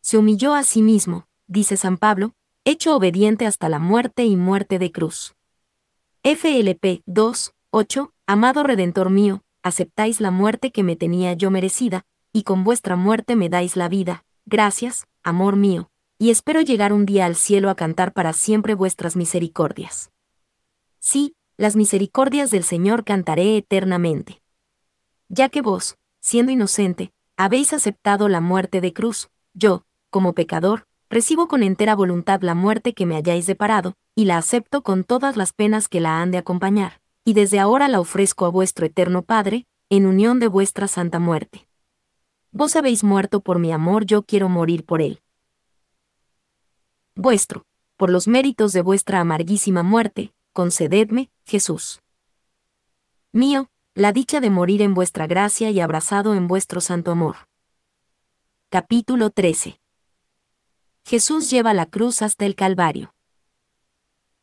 Se humilló a sí mismo, dice San Pablo, hecho obediente hasta la muerte y muerte de cruz. FLP 2, 8, Amado Redentor mío, aceptáis la muerte que me tenía yo merecida, y con vuestra muerte me dais la vida, gracias, amor mío, y espero llegar un día al cielo a cantar para siempre vuestras misericordias. Sí, las misericordias del Señor cantaré eternamente. Ya que vos, siendo inocente, habéis aceptado la muerte de cruz, yo, como pecador, recibo con entera voluntad la muerte que me hayáis deparado, y la acepto con todas las penas que la han de acompañar, y desde ahora la ofrezco a vuestro eterno Padre, en unión de vuestra santa muerte. Vos habéis muerto por mi amor, yo quiero morir por él. Vuestro, por los méritos de vuestra amarguísima muerte, concededme, Jesús. Mío, la dicha de morir en vuestra gracia y abrazado en vuestro santo amor. Capítulo 13. Jesús lleva la cruz hasta el Calvario.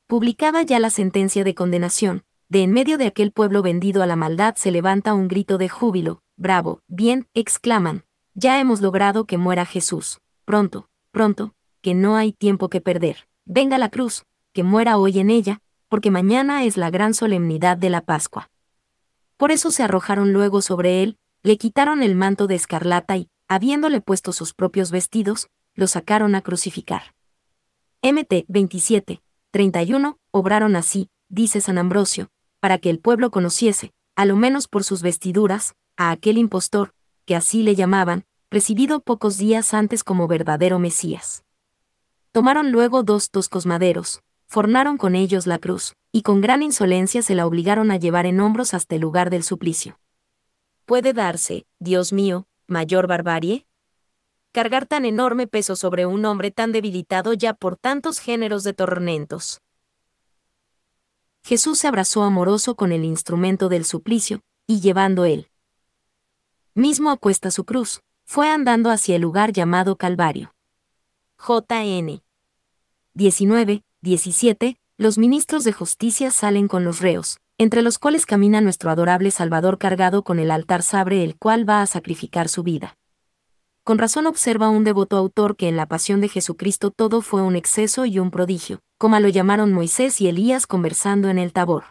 Publicaba ya la sentencia de condenación, de en medio de aquel pueblo vendido a la maldad se levanta un grito de júbilo, bravo, bien, exclaman, ya hemos logrado que muera Jesús, pronto, pronto, que no hay tiempo que perder, venga la cruz, que muera hoy en ella, porque mañana es la gran solemnidad de la Pascua. Por eso se arrojaron luego sobre él, le quitaron el manto de escarlata y, habiéndole puesto sus propios vestidos, lo sacaron a crucificar. MT 27, 31, obraron así, dice San Ambrosio, para que el pueblo conociese, a lo menos por sus vestiduras, a aquel impostor, que así le llamaban, recibido pocos días antes como verdadero Mesías. Tomaron luego dos toscos maderos, fornaron con ellos la cruz, y con gran insolencia se la obligaron a llevar en hombros hasta el lugar del suplicio. ¿Puede darse, Dios mío, mayor barbarie? Cargar tan enorme peso sobre un hombre tan debilitado ya por tantos géneros de tormentos. Jesús se abrazó amoroso con el instrumento del suplicio, y llevando él mismo a su cruz, fue andando hacia el lugar llamado Calvario. JN 19, 17, los ministros de justicia salen con los reos, entre los cuales camina nuestro adorable Salvador cargado con el altar sabre el cual va a sacrificar su vida. Con razón observa un devoto autor que en la pasión de Jesucristo todo fue un exceso y un prodigio, como lo llamaron Moisés y Elías conversando en el tabor.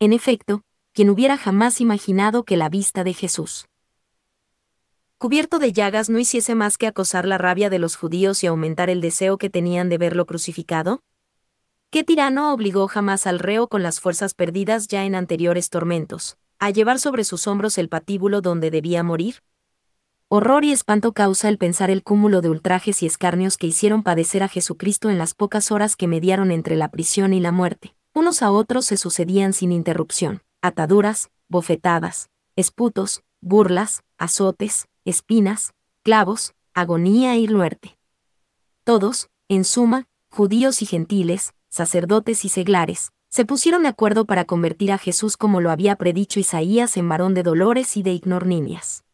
En efecto, quien hubiera jamás imaginado que la vista de Jesús, cubierto de llagas, no hiciese más que acosar la rabia de los judíos y aumentar el deseo que tenían de verlo crucificado? ¿Qué tirano obligó jamás al reo con las fuerzas perdidas ya en anteriores tormentos, a llevar sobre sus hombros el patíbulo donde debía morir? Horror y espanto causa el pensar el cúmulo de ultrajes y escarnios que hicieron padecer a Jesucristo en las pocas horas que mediaron entre la prisión y la muerte. Unos a otros se sucedían sin interrupción, ataduras, bofetadas, esputos, burlas, azotes, espinas, clavos, agonía y muerte. Todos, en suma, judíos y gentiles, sacerdotes y seglares, se pusieron de acuerdo para convertir a Jesús como lo había predicho Isaías en varón de dolores y de ignominias.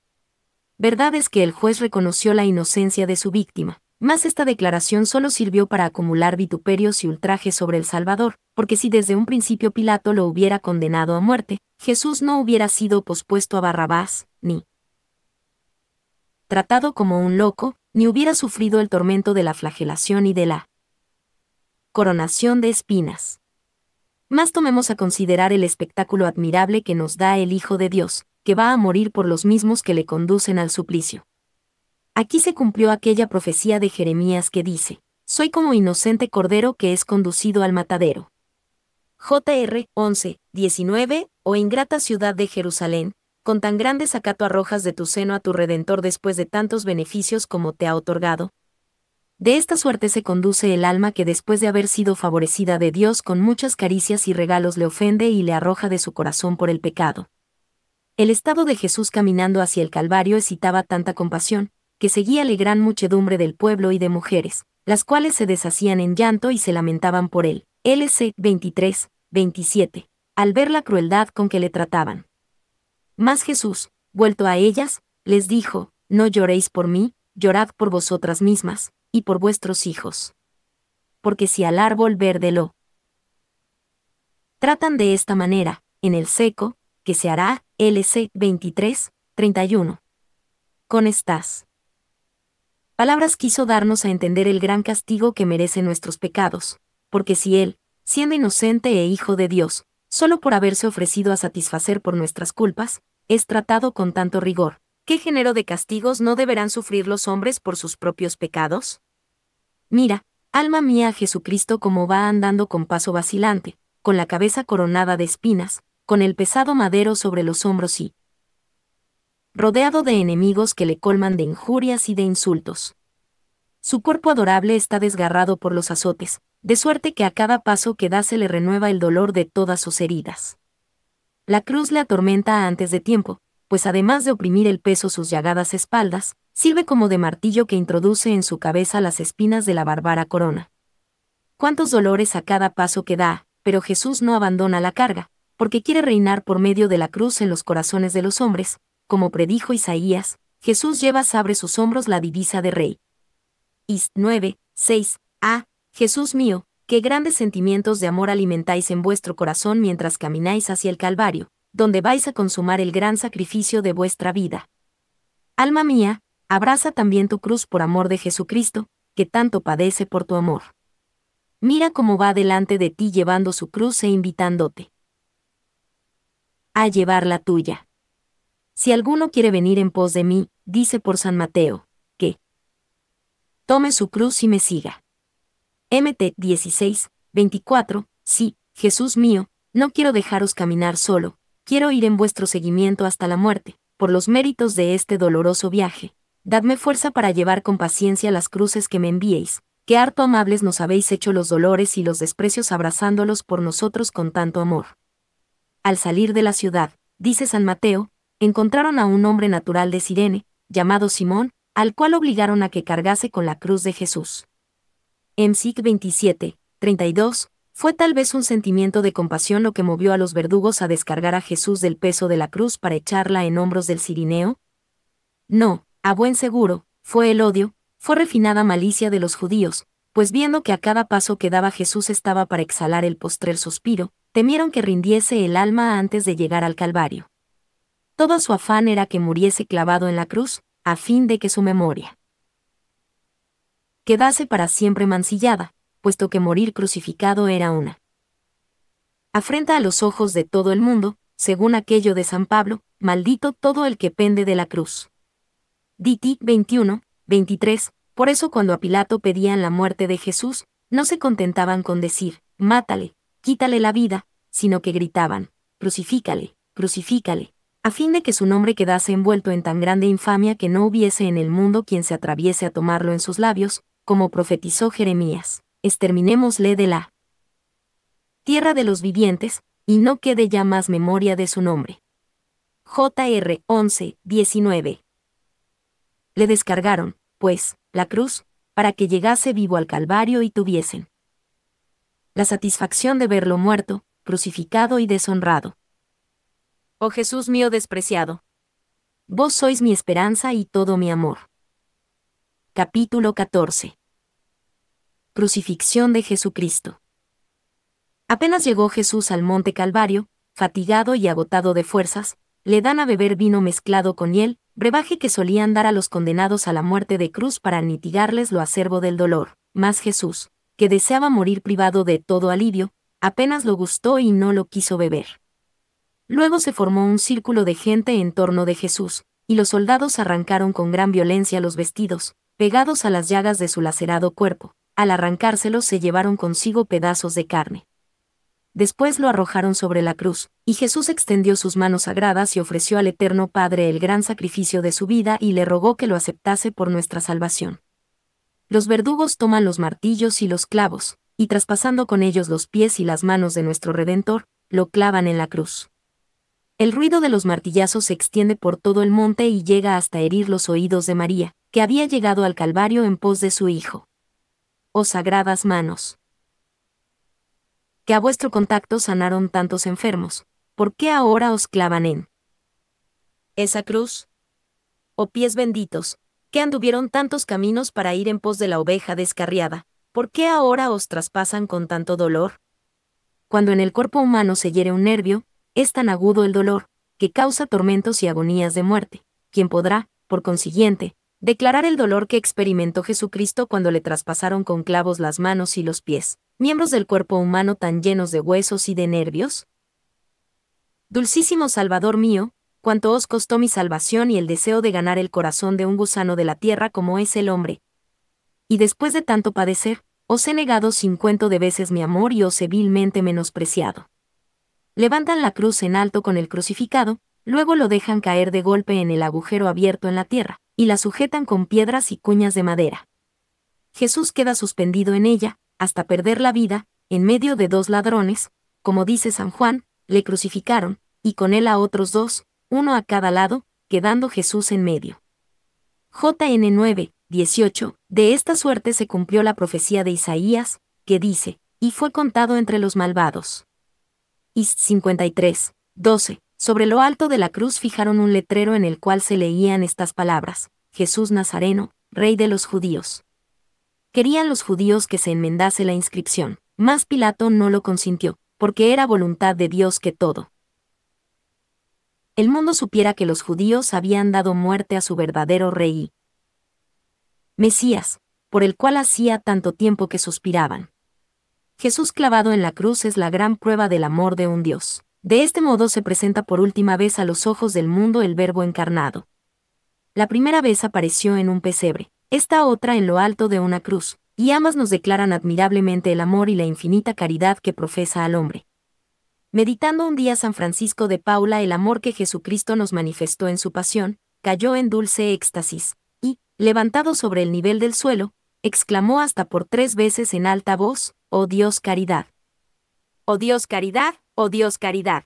Verdad es que el juez reconoció la inocencia de su víctima, mas esta declaración solo sirvió para acumular vituperios y ultrajes sobre el Salvador, porque si desde un principio Pilato lo hubiera condenado a muerte, Jesús no hubiera sido pospuesto a Barrabás, ni tratado como un loco, ni hubiera sufrido el tormento de la flagelación y de la Coronación de espinas. Más tomemos a considerar el espectáculo admirable que nos da el Hijo de Dios, que va a morir por los mismos que le conducen al suplicio. Aquí se cumplió aquella profecía de Jeremías que dice, Soy como inocente cordero que es conducido al matadero. JR 11, 19, o ingrata ciudad de Jerusalén, con tan grandes sacato arrojas de tu seno a tu Redentor después de tantos beneficios como te ha otorgado, de esta suerte se conduce el alma que después de haber sido favorecida de Dios con muchas caricias y regalos le ofende y le arroja de su corazón por el pecado. El estado de Jesús caminando hacia el Calvario excitaba tanta compasión, que seguía la gran muchedumbre del pueblo y de mujeres, las cuales se deshacían en llanto y se lamentaban por él. LC 23, 27, al ver la crueldad con que le trataban. Mas Jesús, vuelto a ellas, les dijo, No lloréis por mí, llorad por vosotras mismas, y por vuestros hijos. Porque si al árbol verde lo tratan de esta manera, en el seco, que se hará, LC 23, 31. Con estas palabras quiso darnos a entender el gran castigo que merecen nuestros pecados, porque si Él, siendo inocente e hijo de Dios, solo por haberse ofrecido a satisfacer por nuestras culpas, es tratado con tanto rigor, ¿qué género de castigos no deberán sufrir los hombres por sus propios pecados? Mira, alma mía a Jesucristo como va andando con paso vacilante, con la cabeza coronada de espinas, con el pesado madero sobre los hombros y rodeado de enemigos que le colman de injurias y de insultos. Su cuerpo adorable está desgarrado por los azotes, de suerte que a cada paso que da se le renueva el dolor de todas sus heridas. La cruz le atormenta antes de tiempo, pues además de oprimir el peso sus llagadas espaldas, sirve como de martillo que introduce en su cabeza las espinas de la bárbara corona. Cuántos dolores a cada paso que da, pero Jesús no abandona la carga, porque quiere reinar por medio de la cruz en los corazones de los hombres, como predijo Isaías, Jesús lleva sobre sus hombros la divisa de rey. Is 9, 6, a, Jesús mío, qué grandes sentimientos de amor alimentáis en vuestro corazón mientras camináis hacia el Calvario, donde vais a consumar el gran sacrificio de vuestra vida. Alma mía, abraza también tu cruz por amor de Jesucristo, que tanto padece por tu amor. Mira cómo va delante de ti llevando su cruz e invitándote a llevar la tuya. Si alguno quiere venir en pos de mí, dice por San Mateo, que tome su cruz y me siga. MT 16, 24, sí, Jesús mío, no quiero dejaros caminar solo, quiero ir en vuestro seguimiento hasta la muerte, por los méritos de este doloroso viaje, Dadme fuerza para llevar con paciencia las cruces que me enviéis, que harto amables nos habéis hecho los dolores y los desprecios abrazándolos por nosotros con tanto amor. Al salir de la ciudad, dice San Mateo, encontraron a un hombre natural de Sirene, llamado Simón, al cual obligaron a que cargase con la cruz de Jesús. Emsic 27, 32, fue tal vez un sentimiento de compasión lo que movió a los verdugos a descargar a Jesús del peso de la cruz para echarla en hombros del Sirineo? No, a buen seguro, fue el odio, fue refinada malicia de los judíos, pues viendo que a cada paso que daba Jesús estaba para exhalar el postrer suspiro, temieron que rindiese el alma antes de llegar al Calvario. Todo su afán era que muriese clavado en la cruz, a fin de que su memoria quedase para siempre mancillada, puesto que morir crucificado era una afrenta a los ojos de todo el mundo, según aquello de San Pablo, maldito todo el que pende de la cruz. DT 21, 23. Por eso cuando a Pilato pedían la muerte de Jesús, no se contentaban con decir, mátale, quítale la vida, sino que gritaban, crucifícale, crucifícale, a fin de que su nombre quedase envuelto en tan grande infamia que no hubiese en el mundo quien se atraviese a tomarlo en sus labios, como profetizó Jeremías, exterminémosle de la tierra de los vivientes, y no quede ya más memoria de su nombre. JR 11, 19. Le descargaron, pues, la cruz, para que llegase vivo al Calvario y tuviesen la satisfacción de verlo muerto, crucificado y deshonrado. Oh Jesús mío despreciado. Vos sois mi esperanza y todo mi amor. Capítulo 14. Crucifixión de Jesucristo. Apenas llegó Jesús al monte Calvario, fatigado y agotado de fuerzas, le dan a beber vino mezclado con hiel, rebaje que solían dar a los condenados a la muerte de cruz para mitigarles lo acervo del dolor, más Jesús, que deseaba morir privado de todo alivio, apenas lo gustó y no lo quiso beber. Luego se formó un círculo de gente en torno de Jesús, y los soldados arrancaron con gran violencia los vestidos, pegados a las llagas de su lacerado cuerpo, al arrancárselos se llevaron consigo pedazos de carne después lo arrojaron sobre la cruz, y Jesús extendió sus manos sagradas y ofreció al Eterno Padre el gran sacrificio de su vida y le rogó que lo aceptase por nuestra salvación. Los verdugos toman los martillos y los clavos, y traspasando con ellos los pies y las manos de nuestro Redentor, lo clavan en la cruz. El ruido de los martillazos se extiende por todo el monte y llega hasta herir los oídos de María, que había llegado al Calvario en pos de su Hijo. Oh sagradas manos que a vuestro contacto sanaron tantos enfermos, ¿por qué ahora os clavan en esa cruz? Oh pies benditos, que anduvieron tantos caminos para ir en pos de la oveja descarriada, ¿por qué ahora os traspasan con tanto dolor? Cuando en el cuerpo humano se hiere un nervio, es tan agudo el dolor, que causa tormentos y agonías de muerte. ¿Quién podrá, por consiguiente, declarar el dolor que experimentó Jesucristo cuando le traspasaron con clavos las manos y los pies? miembros del cuerpo humano tan llenos de huesos y de nervios? Dulcísimo Salvador mío, cuánto os costó mi salvación y el deseo de ganar el corazón de un gusano de la tierra como es el hombre. Y después de tanto padecer, os he negado cincuento de veces mi amor y os he vilmente menospreciado. Levantan la cruz en alto con el crucificado, luego lo dejan caer de golpe en el agujero abierto en la tierra, y la sujetan con piedras y cuñas de madera. Jesús queda suspendido en ella, hasta perder la vida, en medio de dos ladrones, como dice San Juan, le crucificaron, y con él a otros dos, uno a cada lado, quedando Jesús en medio. JN 9, 18, de esta suerte se cumplió la profecía de Isaías, que dice, y fue contado entre los malvados. Is 53, 12, sobre lo alto de la cruz fijaron un letrero en el cual se leían estas palabras, Jesús Nazareno, Rey de los judíos. Querían los judíos que se enmendase la inscripción, mas Pilato no lo consintió, porque era voluntad de Dios que todo el mundo supiera que los judíos habían dado muerte a su verdadero rey. Mesías, por el cual hacía tanto tiempo que suspiraban. Jesús clavado en la cruz es la gran prueba del amor de un Dios. De este modo se presenta por última vez a los ojos del mundo el Verbo encarnado. La primera vez apareció en un pesebre, esta otra en lo alto de una cruz, y ambas nos declaran admirablemente el amor y la infinita caridad que profesa al hombre. Meditando un día San Francisco de Paula el amor que Jesucristo nos manifestó en su pasión, cayó en dulce éxtasis, y, levantado sobre el nivel del suelo, exclamó hasta por tres veces en alta voz, Oh Dios caridad. Oh Dios caridad, oh Dios caridad.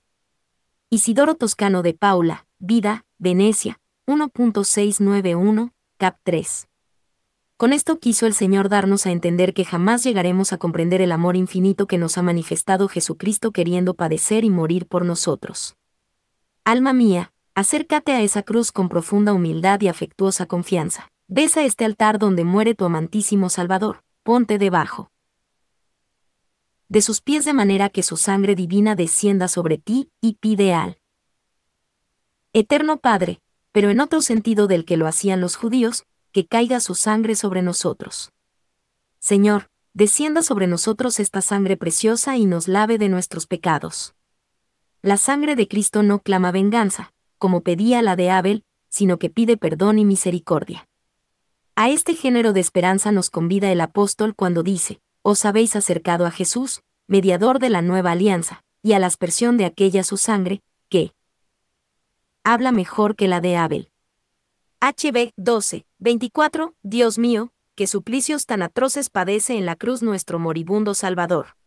Isidoro Toscano de Paula, Vida, Venecia, 1.691, Cap 3. Con esto quiso el Señor darnos a entender que jamás llegaremos a comprender el amor infinito que nos ha manifestado Jesucristo queriendo padecer y morir por nosotros. Alma mía, acércate a esa cruz con profunda humildad y afectuosa confianza. Besa este altar donde muere tu amantísimo Salvador, ponte debajo de sus pies de manera que su sangre divina descienda sobre ti, y pide al Eterno Padre, pero en otro sentido del que lo hacían los judíos, que caiga su sangre sobre nosotros. Señor, descienda sobre nosotros esta sangre preciosa y nos lave de nuestros pecados. La sangre de Cristo no clama venganza, como pedía la de Abel, sino que pide perdón y misericordia. A este género de esperanza nos convida el apóstol cuando dice, os habéis acercado a Jesús, mediador de la nueva alianza, y a la aspersión de aquella su sangre, que habla mejor que la de Abel. HB 12. 24. Dios mío, qué suplicios tan atroces padece en la cruz nuestro moribundo Salvador.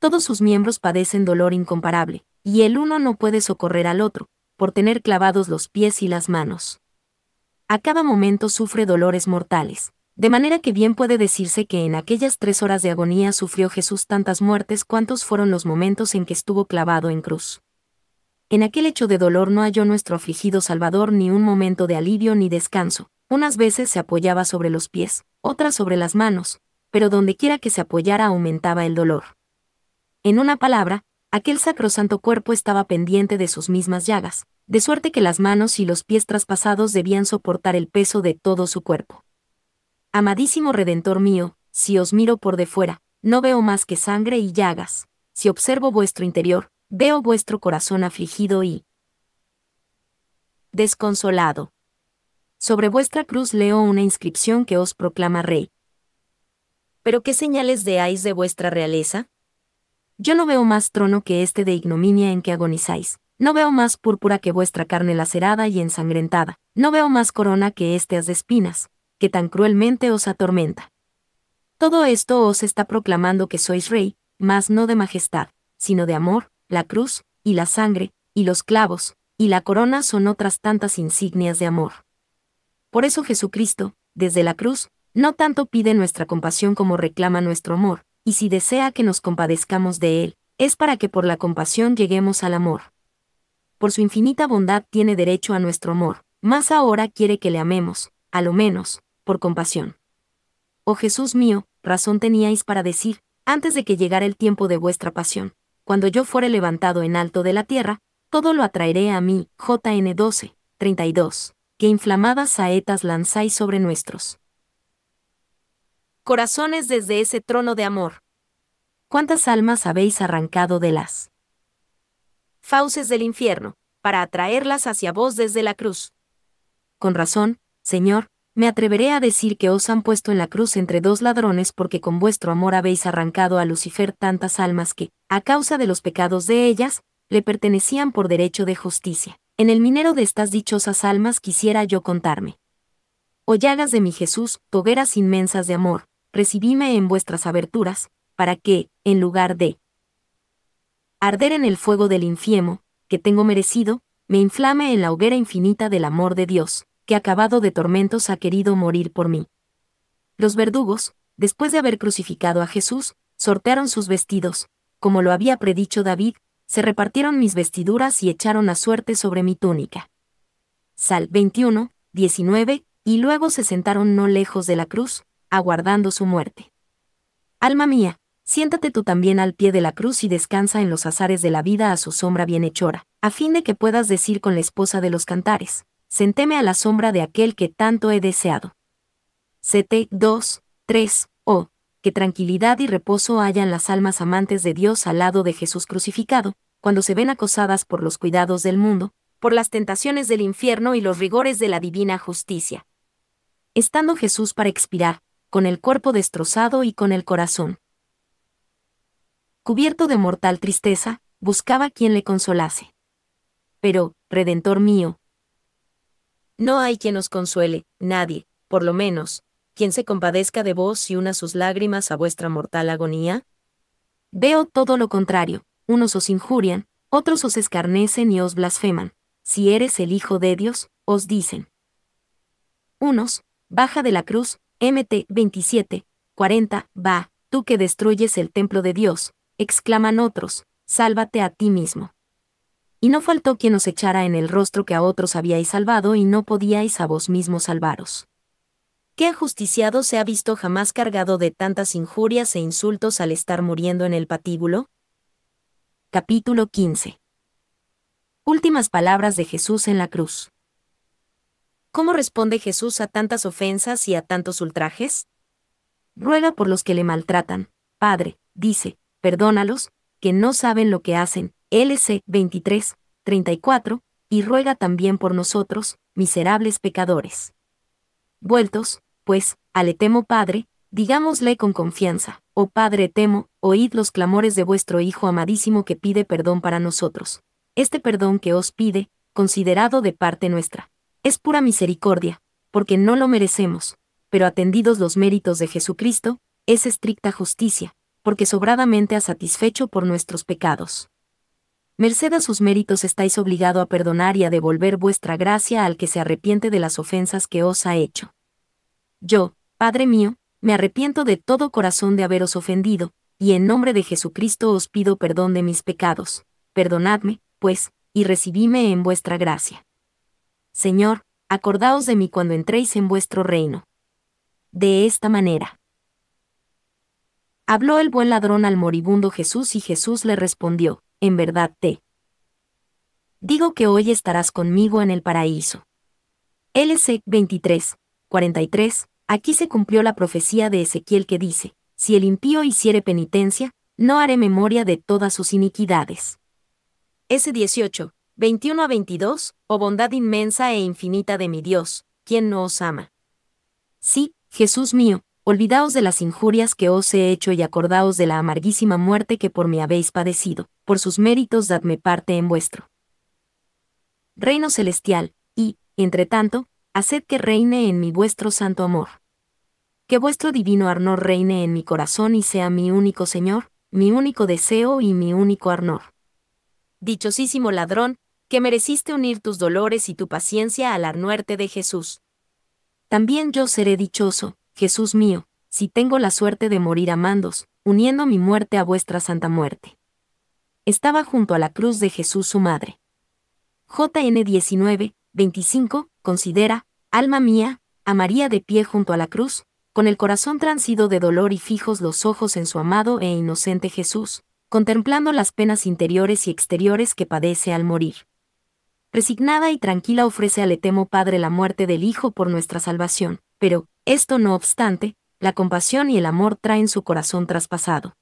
Todos sus miembros padecen dolor incomparable, y el uno no puede socorrer al otro, por tener clavados los pies y las manos. A cada momento sufre dolores mortales, de manera que bien puede decirse que en aquellas tres horas de agonía sufrió Jesús tantas muertes cuantos fueron los momentos en que estuvo clavado en cruz. En aquel hecho de dolor no halló nuestro afligido Salvador ni un momento de alivio ni descanso, unas veces se apoyaba sobre los pies, otras sobre las manos, pero dondequiera que se apoyara aumentaba el dolor. En una palabra, aquel sacrosanto cuerpo estaba pendiente de sus mismas llagas, de suerte que las manos y los pies traspasados debían soportar el peso de todo su cuerpo. Amadísimo Redentor mío, si os miro por de fuera, no veo más que sangre y llagas, si observo vuestro interior, veo vuestro corazón afligido y desconsolado sobre vuestra cruz leo una inscripción que os proclama rey. ¿Pero qué señales deáis de vuestra realeza? Yo no veo más trono que este de ignominia en que agonizáis. No veo más púrpura que vuestra carne lacerada y ensangrentada. No veo más corona que este as de espinas, que tan cruelmente os atormenta. Todo esto os está proclamando que sois rey, mas no de majestad, sino de amor, la cruz, y la sangre, y los clavos, y la corona son otras tantas insignias de amor. Por eso Jesucristo, desde la cruz, no tanto pide nuestra compasión como reclama nuestro amor, y si desea que nos compadezcamos de Él, es para que por la compasión lleguemos al amor. Por su infinita bondad tiene derecho a nuestro amor, más ahora quiere que le amemos, a lo menos, por compasión. Oh Jesús mío, razón teníais para decir, antes de que llegara el tiempo de vuestra pasión, cuando yo fuere levantado en alto de la tierra, todo lo atraeré a mí. JN 12, 32 inflamadas saetas lanzáis sobre nuestros corazones desde ese trono de amor. ¿Cuántas almas habéis arrancado de las fauces del infierno, para atraerlas hacia vos desde la cruz? Con razón, Señor, me atreveré a decir que os han puesto en la cruz entre dos ladrones porque con vuestro amor habéis arrancado a Lucifer tantas almas que, a causa de los pecados de ellas, le pertenecían por derecho de justicia. En el minero de estas dichosas almas quisiera yo contarme. O llagas de mi Jesús, hogueras inmensas de amor, recibíme en vuestras aberturas, para que, en lugar de arder en el fuego del infiemo, que tengo merecido, me inflame en la hoguera infinita del amor de Dios, que acabado de tormentos ha querido morir por mí. Los verdugos, después de haber crucificado a Jesús, sortearon sus vestidos, como lo había predicho David, se repartieron mis vestiduras y echaron a suerte sobre mi túnica. Sal 21, 19, y luego se sentaron no lejos de la cruz, aguardando su muerte. Alma mía, siéntate tú también al pie de la cruz y descansa en los azares de la vida a su sombra bienhechora, a fin de que puedas decir con la esposa de los cantares, senteme a la sombra de aquel que tanto he deseado. 7, 2, 3, O que tranquilidad y reposo hayan las almas amantes de Dios al lado de Jesús crucificado, cuando se ven acosadas por los cuidados del mundo, por las tentaciones del infierno y los rigores de la divina justicia. Estando Jesús para expirar, con el cuerpo destrozado y con el corazón. Cubierto de mortal tristeza, buscaba quien le consolase. Pero, Redentor mío, no hay quien nos consuele, nadie, por lo menos, Quién se compadezca de vos y una sus lágrimas a vuestra mortal agonía? Veo todo lo contrario, unos os injurian, otros os escarnecen y os blasfeman. Si eres el Hijo de Dios, os dicen. Unos, baja de la cruz, MT 27, 40, va, tú que destruyes el templo de Dios, exclaman otros, sálvate a ti mismo. Y no faltó quien os echara en el rostro que a otros habíais salvado y no podíais a vos mismo salvaros. ¿Qué ajusticiado se ha visto jamás cargado de tantas injurias e insultos al estar muriendo en el patíbulo? Capítulo 15. Últimas palabras de Jesús en la cruz. ¿Cómo responde Jesús a tantas ofensas y a tantos ultrajes? Ruega por los que le maltratan. Padre, dice, perdónalos, que no saben lo que hacen. LC 23, 34, y ruega también por nosotros, miserables pecadores. Vueltos, pues, ale temo Padre, digámosle con confianza, oh Padre temo, oíd los clamores de vuestro Hijo amadísimo que pide perdón para nosotros. Este perdón que os pide, considerado de parte nuestra, es pura misericordia, porque no lo merecemos, pero atendidos los méritos de Jesucristo, es estricta justicia, porque sobradamente ha satisfecho por nuestros pecados. Merced a sus méritos estáis obligado a perdonar y a devolver vuestra gracia al que se arrepiente de las ofensas que os ha hecho. Yo, Padre mío, me arrepiento de todo corazón de haberos ofendido, y en nombre de Jesucristo os pido perdón de mis pecados. Perdonadme, pues, y recibíme en vuestra gracia. Señor, acordaos de mí cuando entréis en vuestro reino. De esta manera. Habló el buen ladrón al moribundo Jesús y Jesús le respondió, en verdad te digo que hoy estarás conmigo en el paraíso. LC 23, 43, Aquí se cumplió la profecía de Ezequiel que dice, si el impío hiciere penitencia, no haré memoria de todas sus iniquidades. S18, 21 a 22, oh bondad inmensa e infinita de mi Dios, quien no os ama. Sí, Jesús mío, olvidaos de las injurias que os he hecho y acordaos de la amarguísima muerte que por mí habéis padecido, por sus méritos dadme parte en vuestro reino celestial, y, entre tanto, haced que reine en mí vuestro santo amor. Que vuestro divino arnor reine en mi corazón y sea mi único Señor, mi único deseo y mi único arnor. Dichosísimo ladrón, que mereciste unir tus dolores y tu paciencia a la muerte de Jesús. También yo seré dichoso, Jesús mío, si tengo la suerte de morir amandos, uniendo mi muerte a vuestra santa muerte. Estaba junto a la cruz de Jesús su madre. JN 19, 25, considera, alma mía, a María de pie junto a la cruz, con el corazón transido de dolor y fijos los ojos en su amado e inocente Jesús, contemplando las penas interiores y exteriores que padece al morir. Resignada y tranquila ofrece al Etemo Padre la muerte del Hijo por nuestra salvación, pero, esto no obstante, la compasión y el amor traen su corazón traspasado.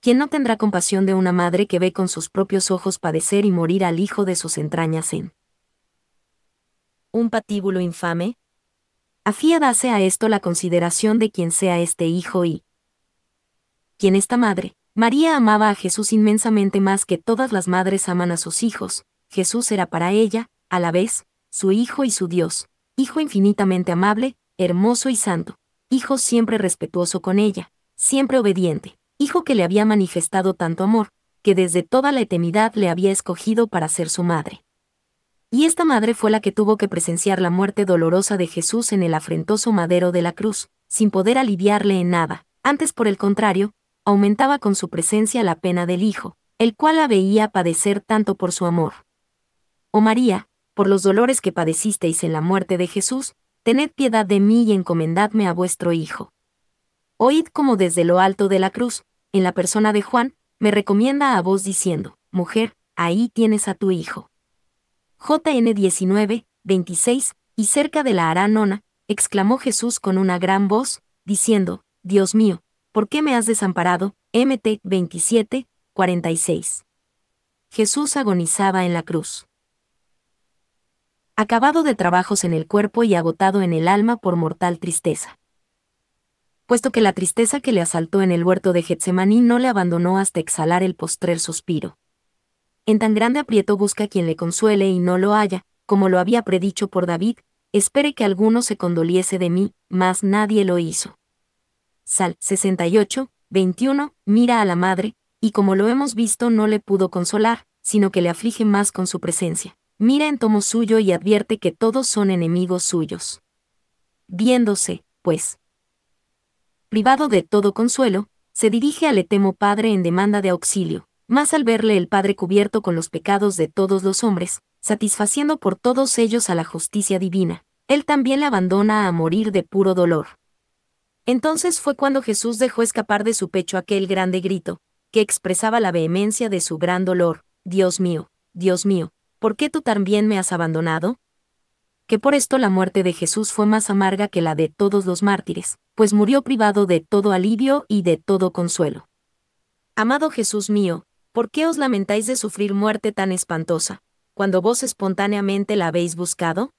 ¿Quién no tendrá compasión de una madre que ve con sus propios ojos padecer y morir al hijo de sus entrañas en un patíbulo infame? Afía dase a esto la consideración de quien sea este hijo y quien esta madre. María amaba a Jesús inmensamente más que todas las madres aman a sus hijos. Jesús era para ella, a la vez, su hijo y su Dios, hijo infinitamente amable, hermoso y santo, hijo siempre respetuoso con ella, siempre obediente, hijo que le había manifestado tanto amor, que desde toda la eternidad le había escogido para ser su madre. Y esta madre fue la que tuvo que presenciar la muerte dolorosa de Jesús en el afrentoso madero de la cruz, sin poder aliviarle en nada. Antes, por el contrario, aumentaba con su presencia la pena del Hijo, el cual la veía padecer tanto por su amor. Oh María, por los dolores que padecisteis en la muerte de Jesús, tened piedad de mí y encomendadme a vuestro Hijo. Oíd como desde lo alto de la cruz, en la persona de Juan, me recomienda a vos diciendo, Mujer, ahí tienes a tu Hijo. JN 19, 26, y cerca de la Aranona, exclamó Jesús con una gran voz, diciendo, Dios mío, ¿por qué me has desamparado? MT 27, 46. Jesús agonizaba en la cruz. Acabado de trabajos en el cuerpo y agotado en el alma por mortal tristeza. Puesto que la tristeza que le asaltó en el huerto de Getsemaní no le abandonó hasta exhalar el postrer suspiro. En tan grande aprieto busca quien le consuele y no lo haya, como lo había predicho por David, espere que alguno se condoliese de mí, mas nadie lo hizo. Sal 68, 21, mira a la madre, y como lo hemos visto no le pudo consolar, sino que le aflige más con su presencia. Mira en tomo suyo y advierte que todos son enemigos suyos. Viéndose, pues, privado de todo consuelo, se dirige al etemo padre en demanda de auxilio, más al verle el Padre cubierto con los pecados de todos los hombres, satisfaciendo por todos ellos a la justicia divina, él también la abandona a morir de puro dolor. Entonces fue cuando Jesús dejó escapar de su pecho aquel grande grito, que expresaba la vehemencia de su gran dolor, Dios mío, Dios mío, ¿por qué tú también me has abandonado? Que por esto la muerte de Jesús fue más amarga que la de todos los mártires, pues murió privado de todo alivio y de todo consuelo. Amado Jesús mío, ¿Por qué os lamentáis de sufrir muerte tan espantosa, cuando vos espontáneamente la habéis buscado?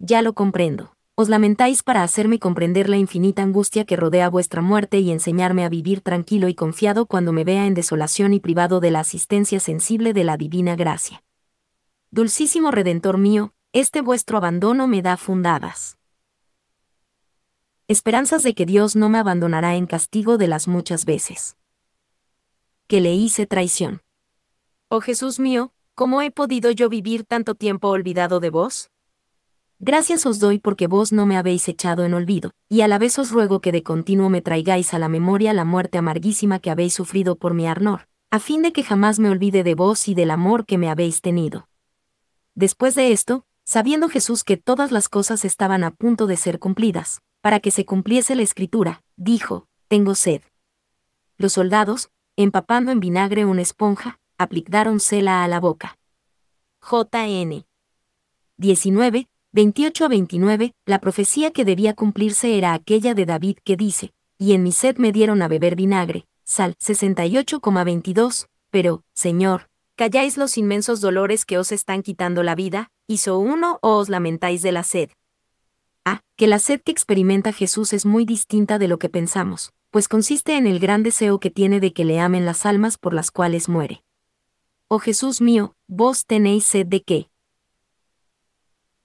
Ya lo comprendo. Os lamentáis para hacerme comprender la infinita angustia que rodea vuestra muerte y enseñarme a vivir tranquilo y confiado cuando me vea en desolación y privado de la asistencia sensible de la divina gracia. Dulcísimo Redentor mío, este vuestro abandono me da fundadas esperanzas de que Dios no me abandonará en castigo de las muchas veces que le hice traición. Oh Jesús mío, ¿cómo he podido yo vivir tanto tiempo olvidado de vos? Gracias os doy porque vos no me habéis echado en olvido, y a la vez os ruego que de continuo me traigáis a la memoria la muerte amarguísima que habéis sufrido por mi arnor, a fin de que jamás me olvide de vos y del amor que me habéis tenido. Después de esto, sabiendo Jesús que todas las cosas estaban a punto de ser cumplidas, para que se cumpliese la escritura, dijo, Tengo sed. Los soldados, empapando en vinagre una esponja, aplicáronsela a la boca. JN 19, 28 a 29, la profecía que debía cumplirse era aquella de David que dice, y en mi sed me dieron a beber vinagre, sal 68,22, pero, Señor, calláis los inmensos dolores que os están quitando la vida, hizo uno o os lamentáis de la sed. A. Ah, que la sed que experimenta Jesús es muy distinta de lo que pensamos, pues consiste en el gran deseo que tiene de que le amen las almas por las cuales muere. Oh Jesús mío, vos tenéis sed de qué.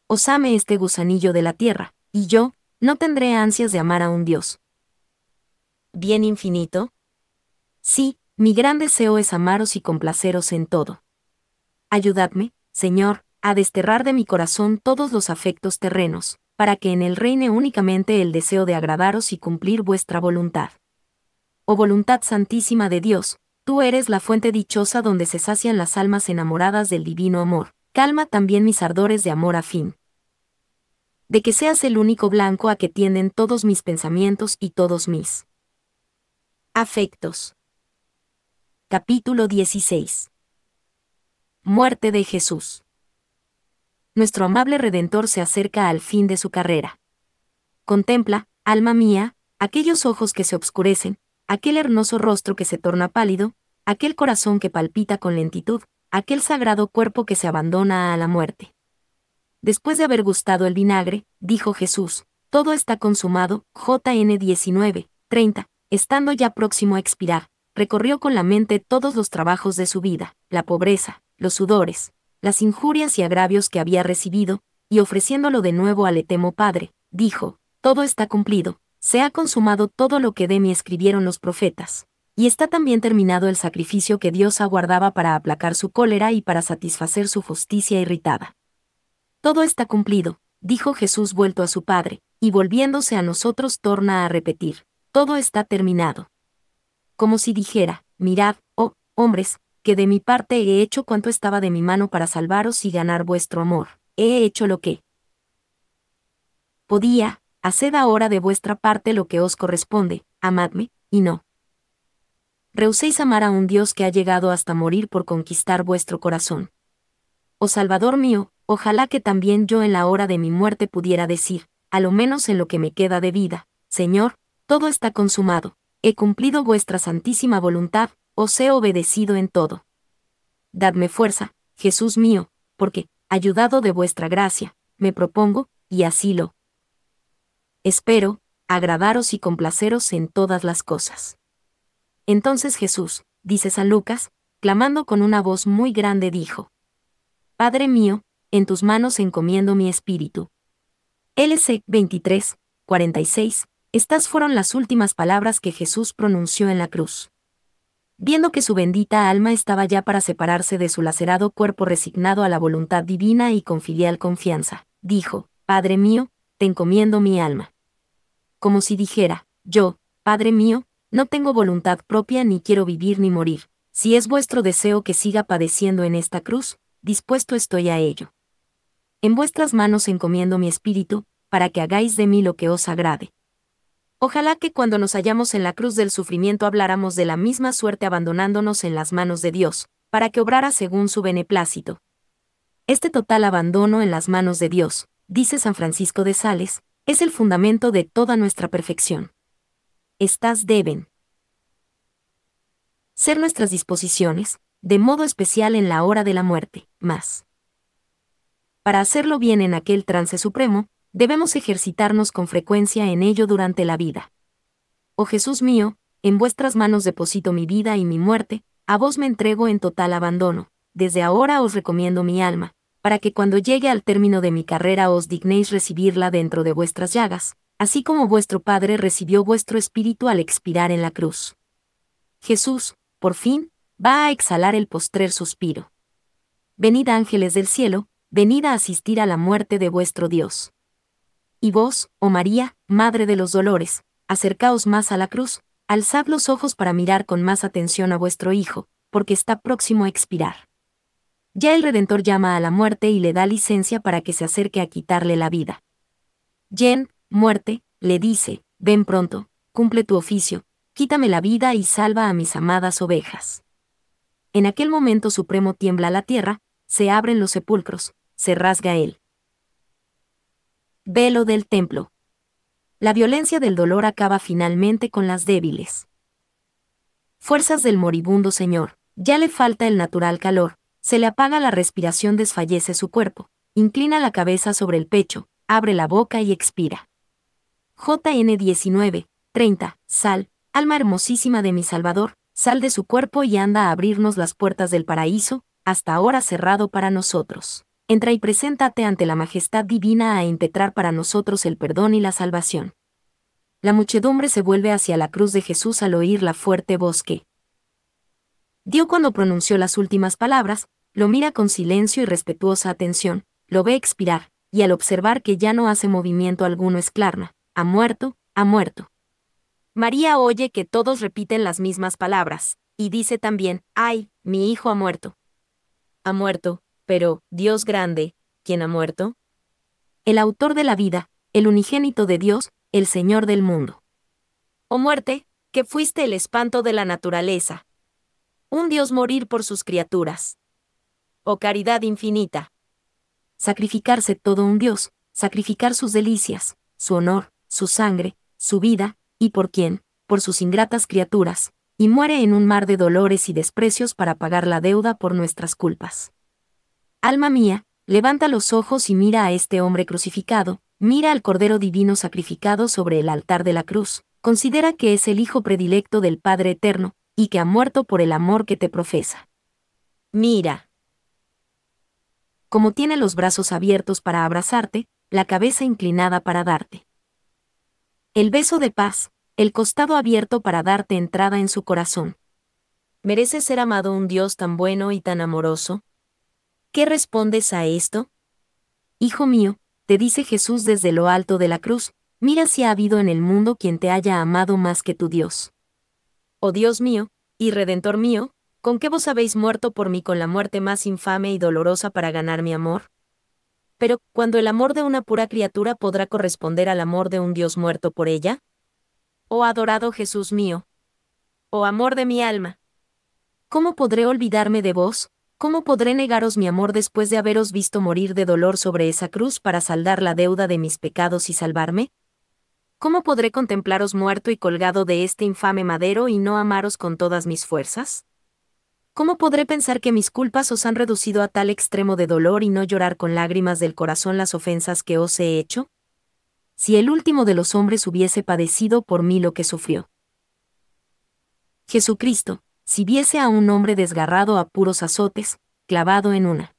Os ame este gusanillo de la tierra, y yo, no tendré ansias de amar a un Dios. Bien infinito. Sí, mi gran deseo es amaros y complaceros en todo. Ayudadme, Señor, a desterrar de mi corazón todos los afectos terrenos, para que en él reine únicamente el deseo de agradaros y cumplir vuestra voluntad. Oh voluntad santísima de Dios, tú eres la fuente dichosa donde se sacian las almas enamoradas del divino amor, calma también mis ardores de amor afín. De que seas el único blanco a que tienden todos mis pensamientos y todos mis afectos. Capítulo 16 Muerte de Jesús nuestro amable Redentor se acerca al fin de su carrera. Contempla, alma mía, aquellos ojos que se obscurecen, aquel hermoso rostro que se torna pálido, aquel corazón que palpita con lentitud, aquel sagrado cuerpo que se abandona a la muerte. Después de haber gustado el vinagre, dijo Jesús, todo está consumado, JN 19, 30, estando ya próximo a expirar, recorrió con la mente todos los trabajos de su vida, la pobreza, los sudores, las injurias y agravios que había recibido, y ofreciéndolo de nuevo al Etemo Padre, dijo, Todo está cumplido, se ha consumado todo lo que de mí escribieron los profetas, y está también terminado el sacrificio que Dios aguardaba para aplacar su cólera y para satisfacer su justicia irritada. Todo está cumplido, dijo Jesús vuelto a su Padre, y volviéndose a nosotros torna a repetir, Todo está terminado. Como si dijera, Mirad, oh, hombres, que de mi parte he hecho cuanto estaba de mi mano para salvaros y ganar vuestro amor. He hecho lo que podía, haced ahora de vuestra parte lo que os corresponde, amadme, y no. Rehuséis amar a un Dios que ha llegado hasta morir por conquistar vuestro corazón. Oh Salvador mío, ojalá que también yo en la hora de mi muerte pudiera decir, a lo menos en lo que me queda de vida, Señor, todo está consumado, he cumplido vuestra santísima voluntad, os he obedecido en todo. Dadme fuerza, Jesús mío, porque, ayudado de vuestra gracia, me propongo, y así lo. Espero, agradaros y complaceros en todas las cosas. Entonces Jesús, dice San Lucas, clamando con una voz muy grande, dijo, Padre mío, en tus manos encomiendo mi espíritu. LC 23, 46, estas fueron las últimas palabras que Jesús pronunció en la cruz viendo que su bendita alma estaba ya para separarse de su lacerado cuerpo resignado a la voluntad divina y con filial confianza, dijo, Padre mío, te encomiendo mi alma. Como si dijera, yo, Padre mío, no tengo voluntad propia ni quiero vivir ni morir, si es vuestro deseo que siga padeciendo en esta cruz, dispuesto estoy a ello. En vuestras manos encomiendo mi espíritu, para que hagáis de mí lo que os agrade. Ojalá que cuando nos hallamos en la cruz del sufrimiento habláramos de la misma suerte abandonándonos en las manos de Dios, para que obrara según su beneplácito. Este total abandono en las manos de Dios, dice San Francisco de Sales, es el fundamento de toda nuestra perfección. Estas deben ser nuestras disposiciones, de modo especial en la hora de la muerte, más. Para hacerlo bien en aquel trance supremo, debemos ejercitarnos con frecuencia en ello durante la vida. Oh Jesús mío, en vuestras manos deposito mi vida y mi muerte, a vos me entrego en total abandono, desde ahora os recomiendo mi alma, para que cuando llegue al término de mi carrera os dignéis recibirla dentro de vuestras llagas, así como vuestro Padre recibió vuestro espíritu al expirar en la cruz. Jesús, por fin, va a exhalar el postrer suspiro. Venid ángeles del cielo, venid a asistir a la muerte de vuestro Dios. Y vos, oh María, Madre de los Dolores, acercaos más a la cruz, alzad los ojos para mirar con más atención a vuestro Hijo, porque está próximo a expirar. Ya el Redentor llama a la muerte y le da licencia para que se acerque a quitarle la vida. Yen, muerte, le dice, ven pronto, cumple tu oficio, quítame la vida y salva a mis amadas ovejas. En aquel momento supremo tiembla la tierra, se abren los sepulcros, se rasga él. Velo del templo. La violencia del dolor acaba finalmente con las débiles. Fuerzas del moribundo señor, ya le falta el natural calor, se le apaga la respiración, desfallece su cuerpo, inclina la cabeza sobre el pecho, abre la boca y expira. JN 19, 30, sal, alma hermosísima de mi Salvador, sal de su cuerpo y anda a abrirnos las puertas del paraíso, hasta ahora cerrado para nosotros entra y preséntate ante la majestad divina a impetrar para nosotros el perdón y la salvación. La muchedumbre se vuelve hacia la cruz de Jesús al oír la fuerte voz que dio cuando pronunció las últimas palabras, lo mira con silencio y respetuosa atención, lo ve expirar, y al observar que ya no hace movimiento alguno esclarna, ha muerto, ha muerto. María oye que todos repiten las mismas palabras, y dice también, ay, mi hijo ha muerto. Ha muerto, pero, Dios grande, ¿quién ha muerto? El autor de la vida, el unigénito de Dios, el Señor del mundo. Oh muerte, que fuiste el espanto de la naturaleza. Un Dios morir por sus criaturas. Oh caridad infinita. Sacrificarse todo un Dios, sacrificar sus delicias, su honor, su sangre, su vida, y por quién, por sus ingratas criaturas, y muere en un mar de dolores y desprecios para pagar la deuda por nuestras culpas. Alma mía, levanta los ojos y mira a este hombre crucificado, mira al Cordero Divino sacrificado sobre el altar de la cruz, considera que es el Hijo predilecto del Padre Eterno, y que ha muerto por el amor que te profesa. Mira. Como tiene los brazos abiertos para abrazarte, la cabeza inclinada para darte. El beso de paz, el costado abierto para darte entrada en su corazón. ¿Mereces ser amado un Dios tan bueno y tan amoroso? ¿Qué respondes a esto? Hijo mío, te dice Jesús desde lo alto de la cruz, mira si ha habido en el mundo quien te haya amado más que tu Dios. Oh Dios mío, y Redentor mío, ¿con qué vos habéis muerto por mí con la muerte más infame y dolorosa para ganar mi amor? Pero, ¿cuándo el amor de una pura criatura podrá corresponder al amor de un Dios muerto por ella? Oh adorado Jesús mío. Oh amor de mi alma. ¿Cómo podré olvidarme de vos, ¿Cómo podré negaros mi amor después de haberos visto morir de dolor sobre esa cruz para saldar la deuda de mis pecados y salvarme? ¿Cómo podré contemplaros muerto y colgado de este infame madero y no amaros con todas mis fuerzas? ¿Cómo podré pensar que mis culpas os han reducido a tal extremo de dolor y no llorar con lágrimas del corazón las ofensas que os he hecho? Si el último de los hombres hubiese padecido por mí lo que sufrió. Jesucristo, si viese a un hombre desgarrado a puros azotes, clavado en una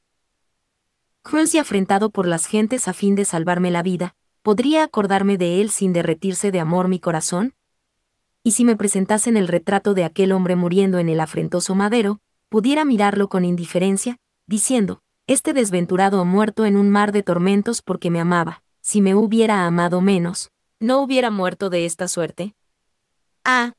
Cruel y afrentado por las gentes a fin de salvarme la vida, ¿podría acordarme de él sin derretirse de amor mi corazón? Y si me presentasen el retrato de aquel hombre muriendo en el afrentoso madero, pudiera mirarlo con indiferencia, diciendo, este desventurado muerto en un mar de tormentos porque me amaba, si me hubiera amado menos, ¿no hubiera muerto de esta suerte? Ah,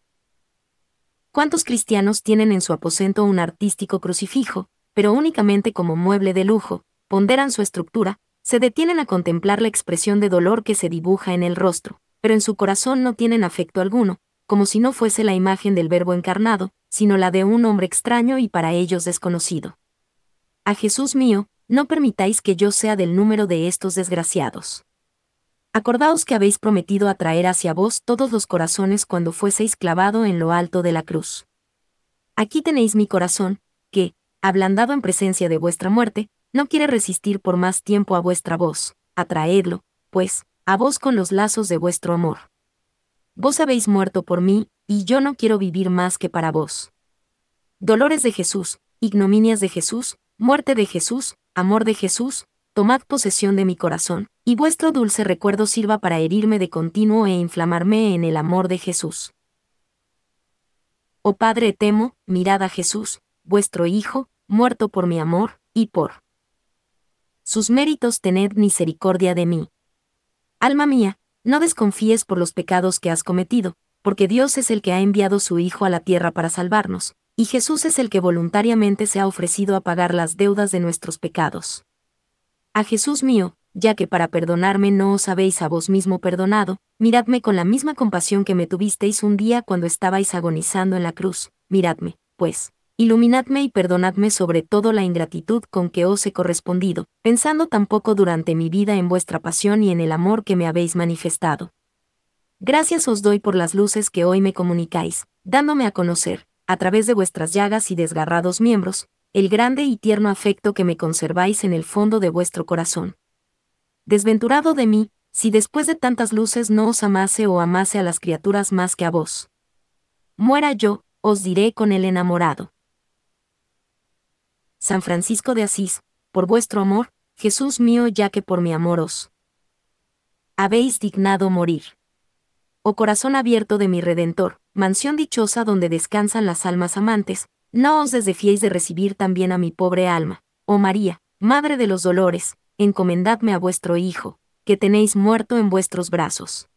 ¿Cuántos cristianos tienen en su aposento un artístico crucifijo, pero únicamente como mueble de lujo, ponderan su estructura, se detienen a contemplar la expresión de dolor que se dibuja en el rostro, pero en su corazón no tienen afecto alguno, como si no fuese la imagen del Verbo encarnado, sino la de un hombre extraño y para ellos desconocido. A Jesús mío, no permitáis que yo sea del número de estos desgraciados. Acordaos que habéis prometido atraer hacia vos todos los corazones cuando fueseis clavado en lo alto de la cruz. Aquí tenéis mi corazón, que, ablandado en presencia de vuestra muerte, no quiere resistir por más tiempo a vuestra voz, atraedlo, pues, a vos con los lazos de vuestro amor. Vos habéis muerto por mí, y yo no quiero vivir más que para vos. Dolores de Jesús, ignominias de Jesús, muerte de Jesús, amor de Jesús, tomad posesión de mi corazón, y vuestro dulce recuerdo sirva para herirme de continuo e inflamarme en el amor de Jesús. Oh Padre temo, mirad a Jesús, vuestro Hijo, muerto por mi amor, y por sus méritos tened misericordia de mí. Alma mía, no desconfíes por los pecados que has cometido, porque Dios es el que ha enviado su Hijo a la tierra para salvarnos, y Jesús es el que voluntariamente se ha ofrecido a pagar las deudas de nuestros pecados a Jesús mío, ya que para perdonarme no os habéis a vos mismo perdonado, miradme con la misma compasión que me tuvisteis un día cuando estabais agonizando en la cruz, miradme, pues, iluminadme y perdonadme sobre todo la ingratitud con que os he correspondido, pensando tampoco durante mi vida en vuestra pasión y en el amor que me habéis manifestado. Gracias os doy por las luces que hoy me comunicáis, dándome a conocer, a través de vuestras llagas y desgarrados miembros, el grande y tierno afecto que me conserváis en el fondo de vuestro corazón. Desventurado de mí, si después de tantas luces no os amase o amase a las criaturas más que a vos. Muera yo, os diré con el enamorado. San Francisco de Asís, por vuestro amor, Jesús mío, ya que por mi amor os habéis dignado morir. Oh corazón abierto de mi Redentor, mansión dichosa donde descansan las almas amantes, no os desdefiéis de recibir también a mi pobre alma, oh María, Madre de los Dolores, encomendadme a vuestro Hijo, que tenéis muerto en vuestros brazos.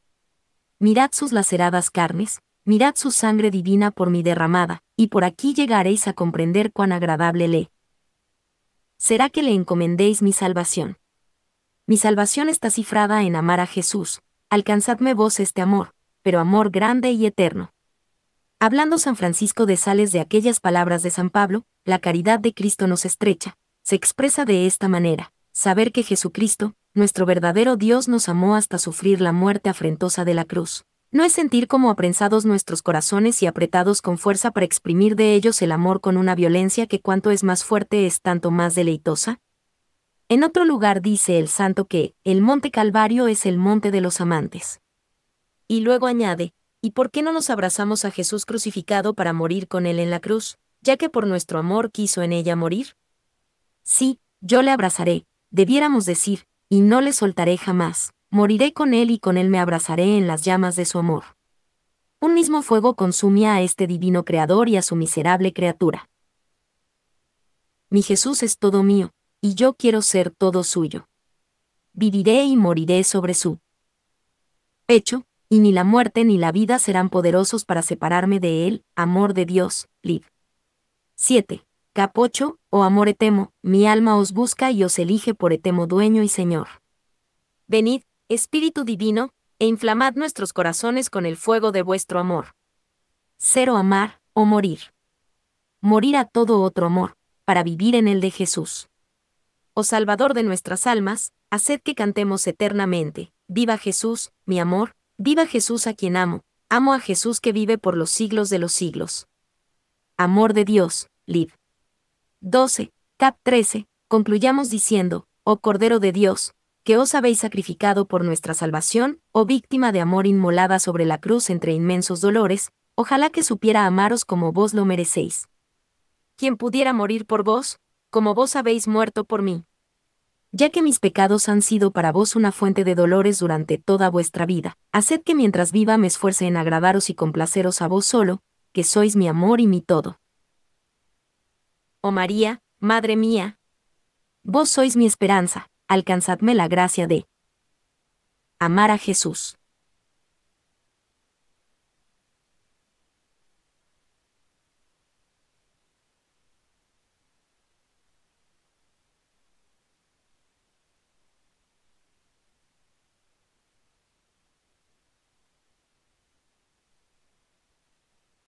Mirad sus laceradas carnes, mirad su sangre divina por mi derramada, y por aquí llegaréis a comprender cuán agradable le. Será que le encomendéis mi salvación. Mi salvación está cifrada en amar a Jesús, alcanzadme vos este amor, pero amor grande y eterno, Hablando San Francisco de Sales de aquellas palabras de San Pablo, la caridad de Cristo nos estrecha, se expresa de esta manera, saber que Jesucristo, nuestro verdadero Dios nos amó hasta sufrir la muerte afrentosa de la cruz. No es sentir como aprensados nuestros corazones y apretados con fuerza para exprimir de ellos el amor con una violencia que cuanto es más fuerte es tanto más deleitosa. En otro lugar dice el santo que, el monte Calvario es el monte de los amantes. Y luego añade, ¿Y por qué no nos abrazamos a Jesús crucificado para morir con Él en la cruz, ya que por nuestro amor quiso en ella morir? Sí, yo le abrazaré, debiéramos decir, y no le soltaré jamás, moriré con Él y con Él me abrazaré en las llamas de su amor. Un mismo fuego consumía a este divino Creador y a su miserable criatura. Mi Jesús es todo mío, y yo quiero ser todo suyo. Viviré y moriré sobre su pecho, y ni la muerte ni la vida serán poderosos para separarme de él, amor de Dios, Liv. 7. Capocho, o oh amor etemo, mi alma os busca y os elige por etemo dueño y señor. Venid, Espíritu Divino, e inflamad nuestros corazones con el fuego de vuestro amor. Cero amar, o morir. Morir a todo otro amor, para vivir en el de Jesús. Oh Salvador de nuestras almas, haced que cantemos eternamente, viva Jesús, mi amor, Viva Jesús a quien amo, amo a Jesús que vive por los siglos de los siglos. Amor de Dios, Liv. 12, cap 13, concluyamos diciendo, oh Cordero de Dios, que os habéis sacrificado por nuestra salvación, oh víctima de amor inmolada sobre la cruz entre inmensos dolores, ojalá que supiera amaros como vos lo merecéis. ¿Quién pudiera morir por vos, como vos habéis muerto por mí? ya que mis pecados han sido para vos una fuente de dolores durante toda vuestra vida. Haced que mientras viva me esfuerce en agradaros y complaceros a vos solo, que sois mi amor y mi todo. Oh María, Madre mía, vos sois mi esperanza, alcanzadme la gracia de amar a Jesús.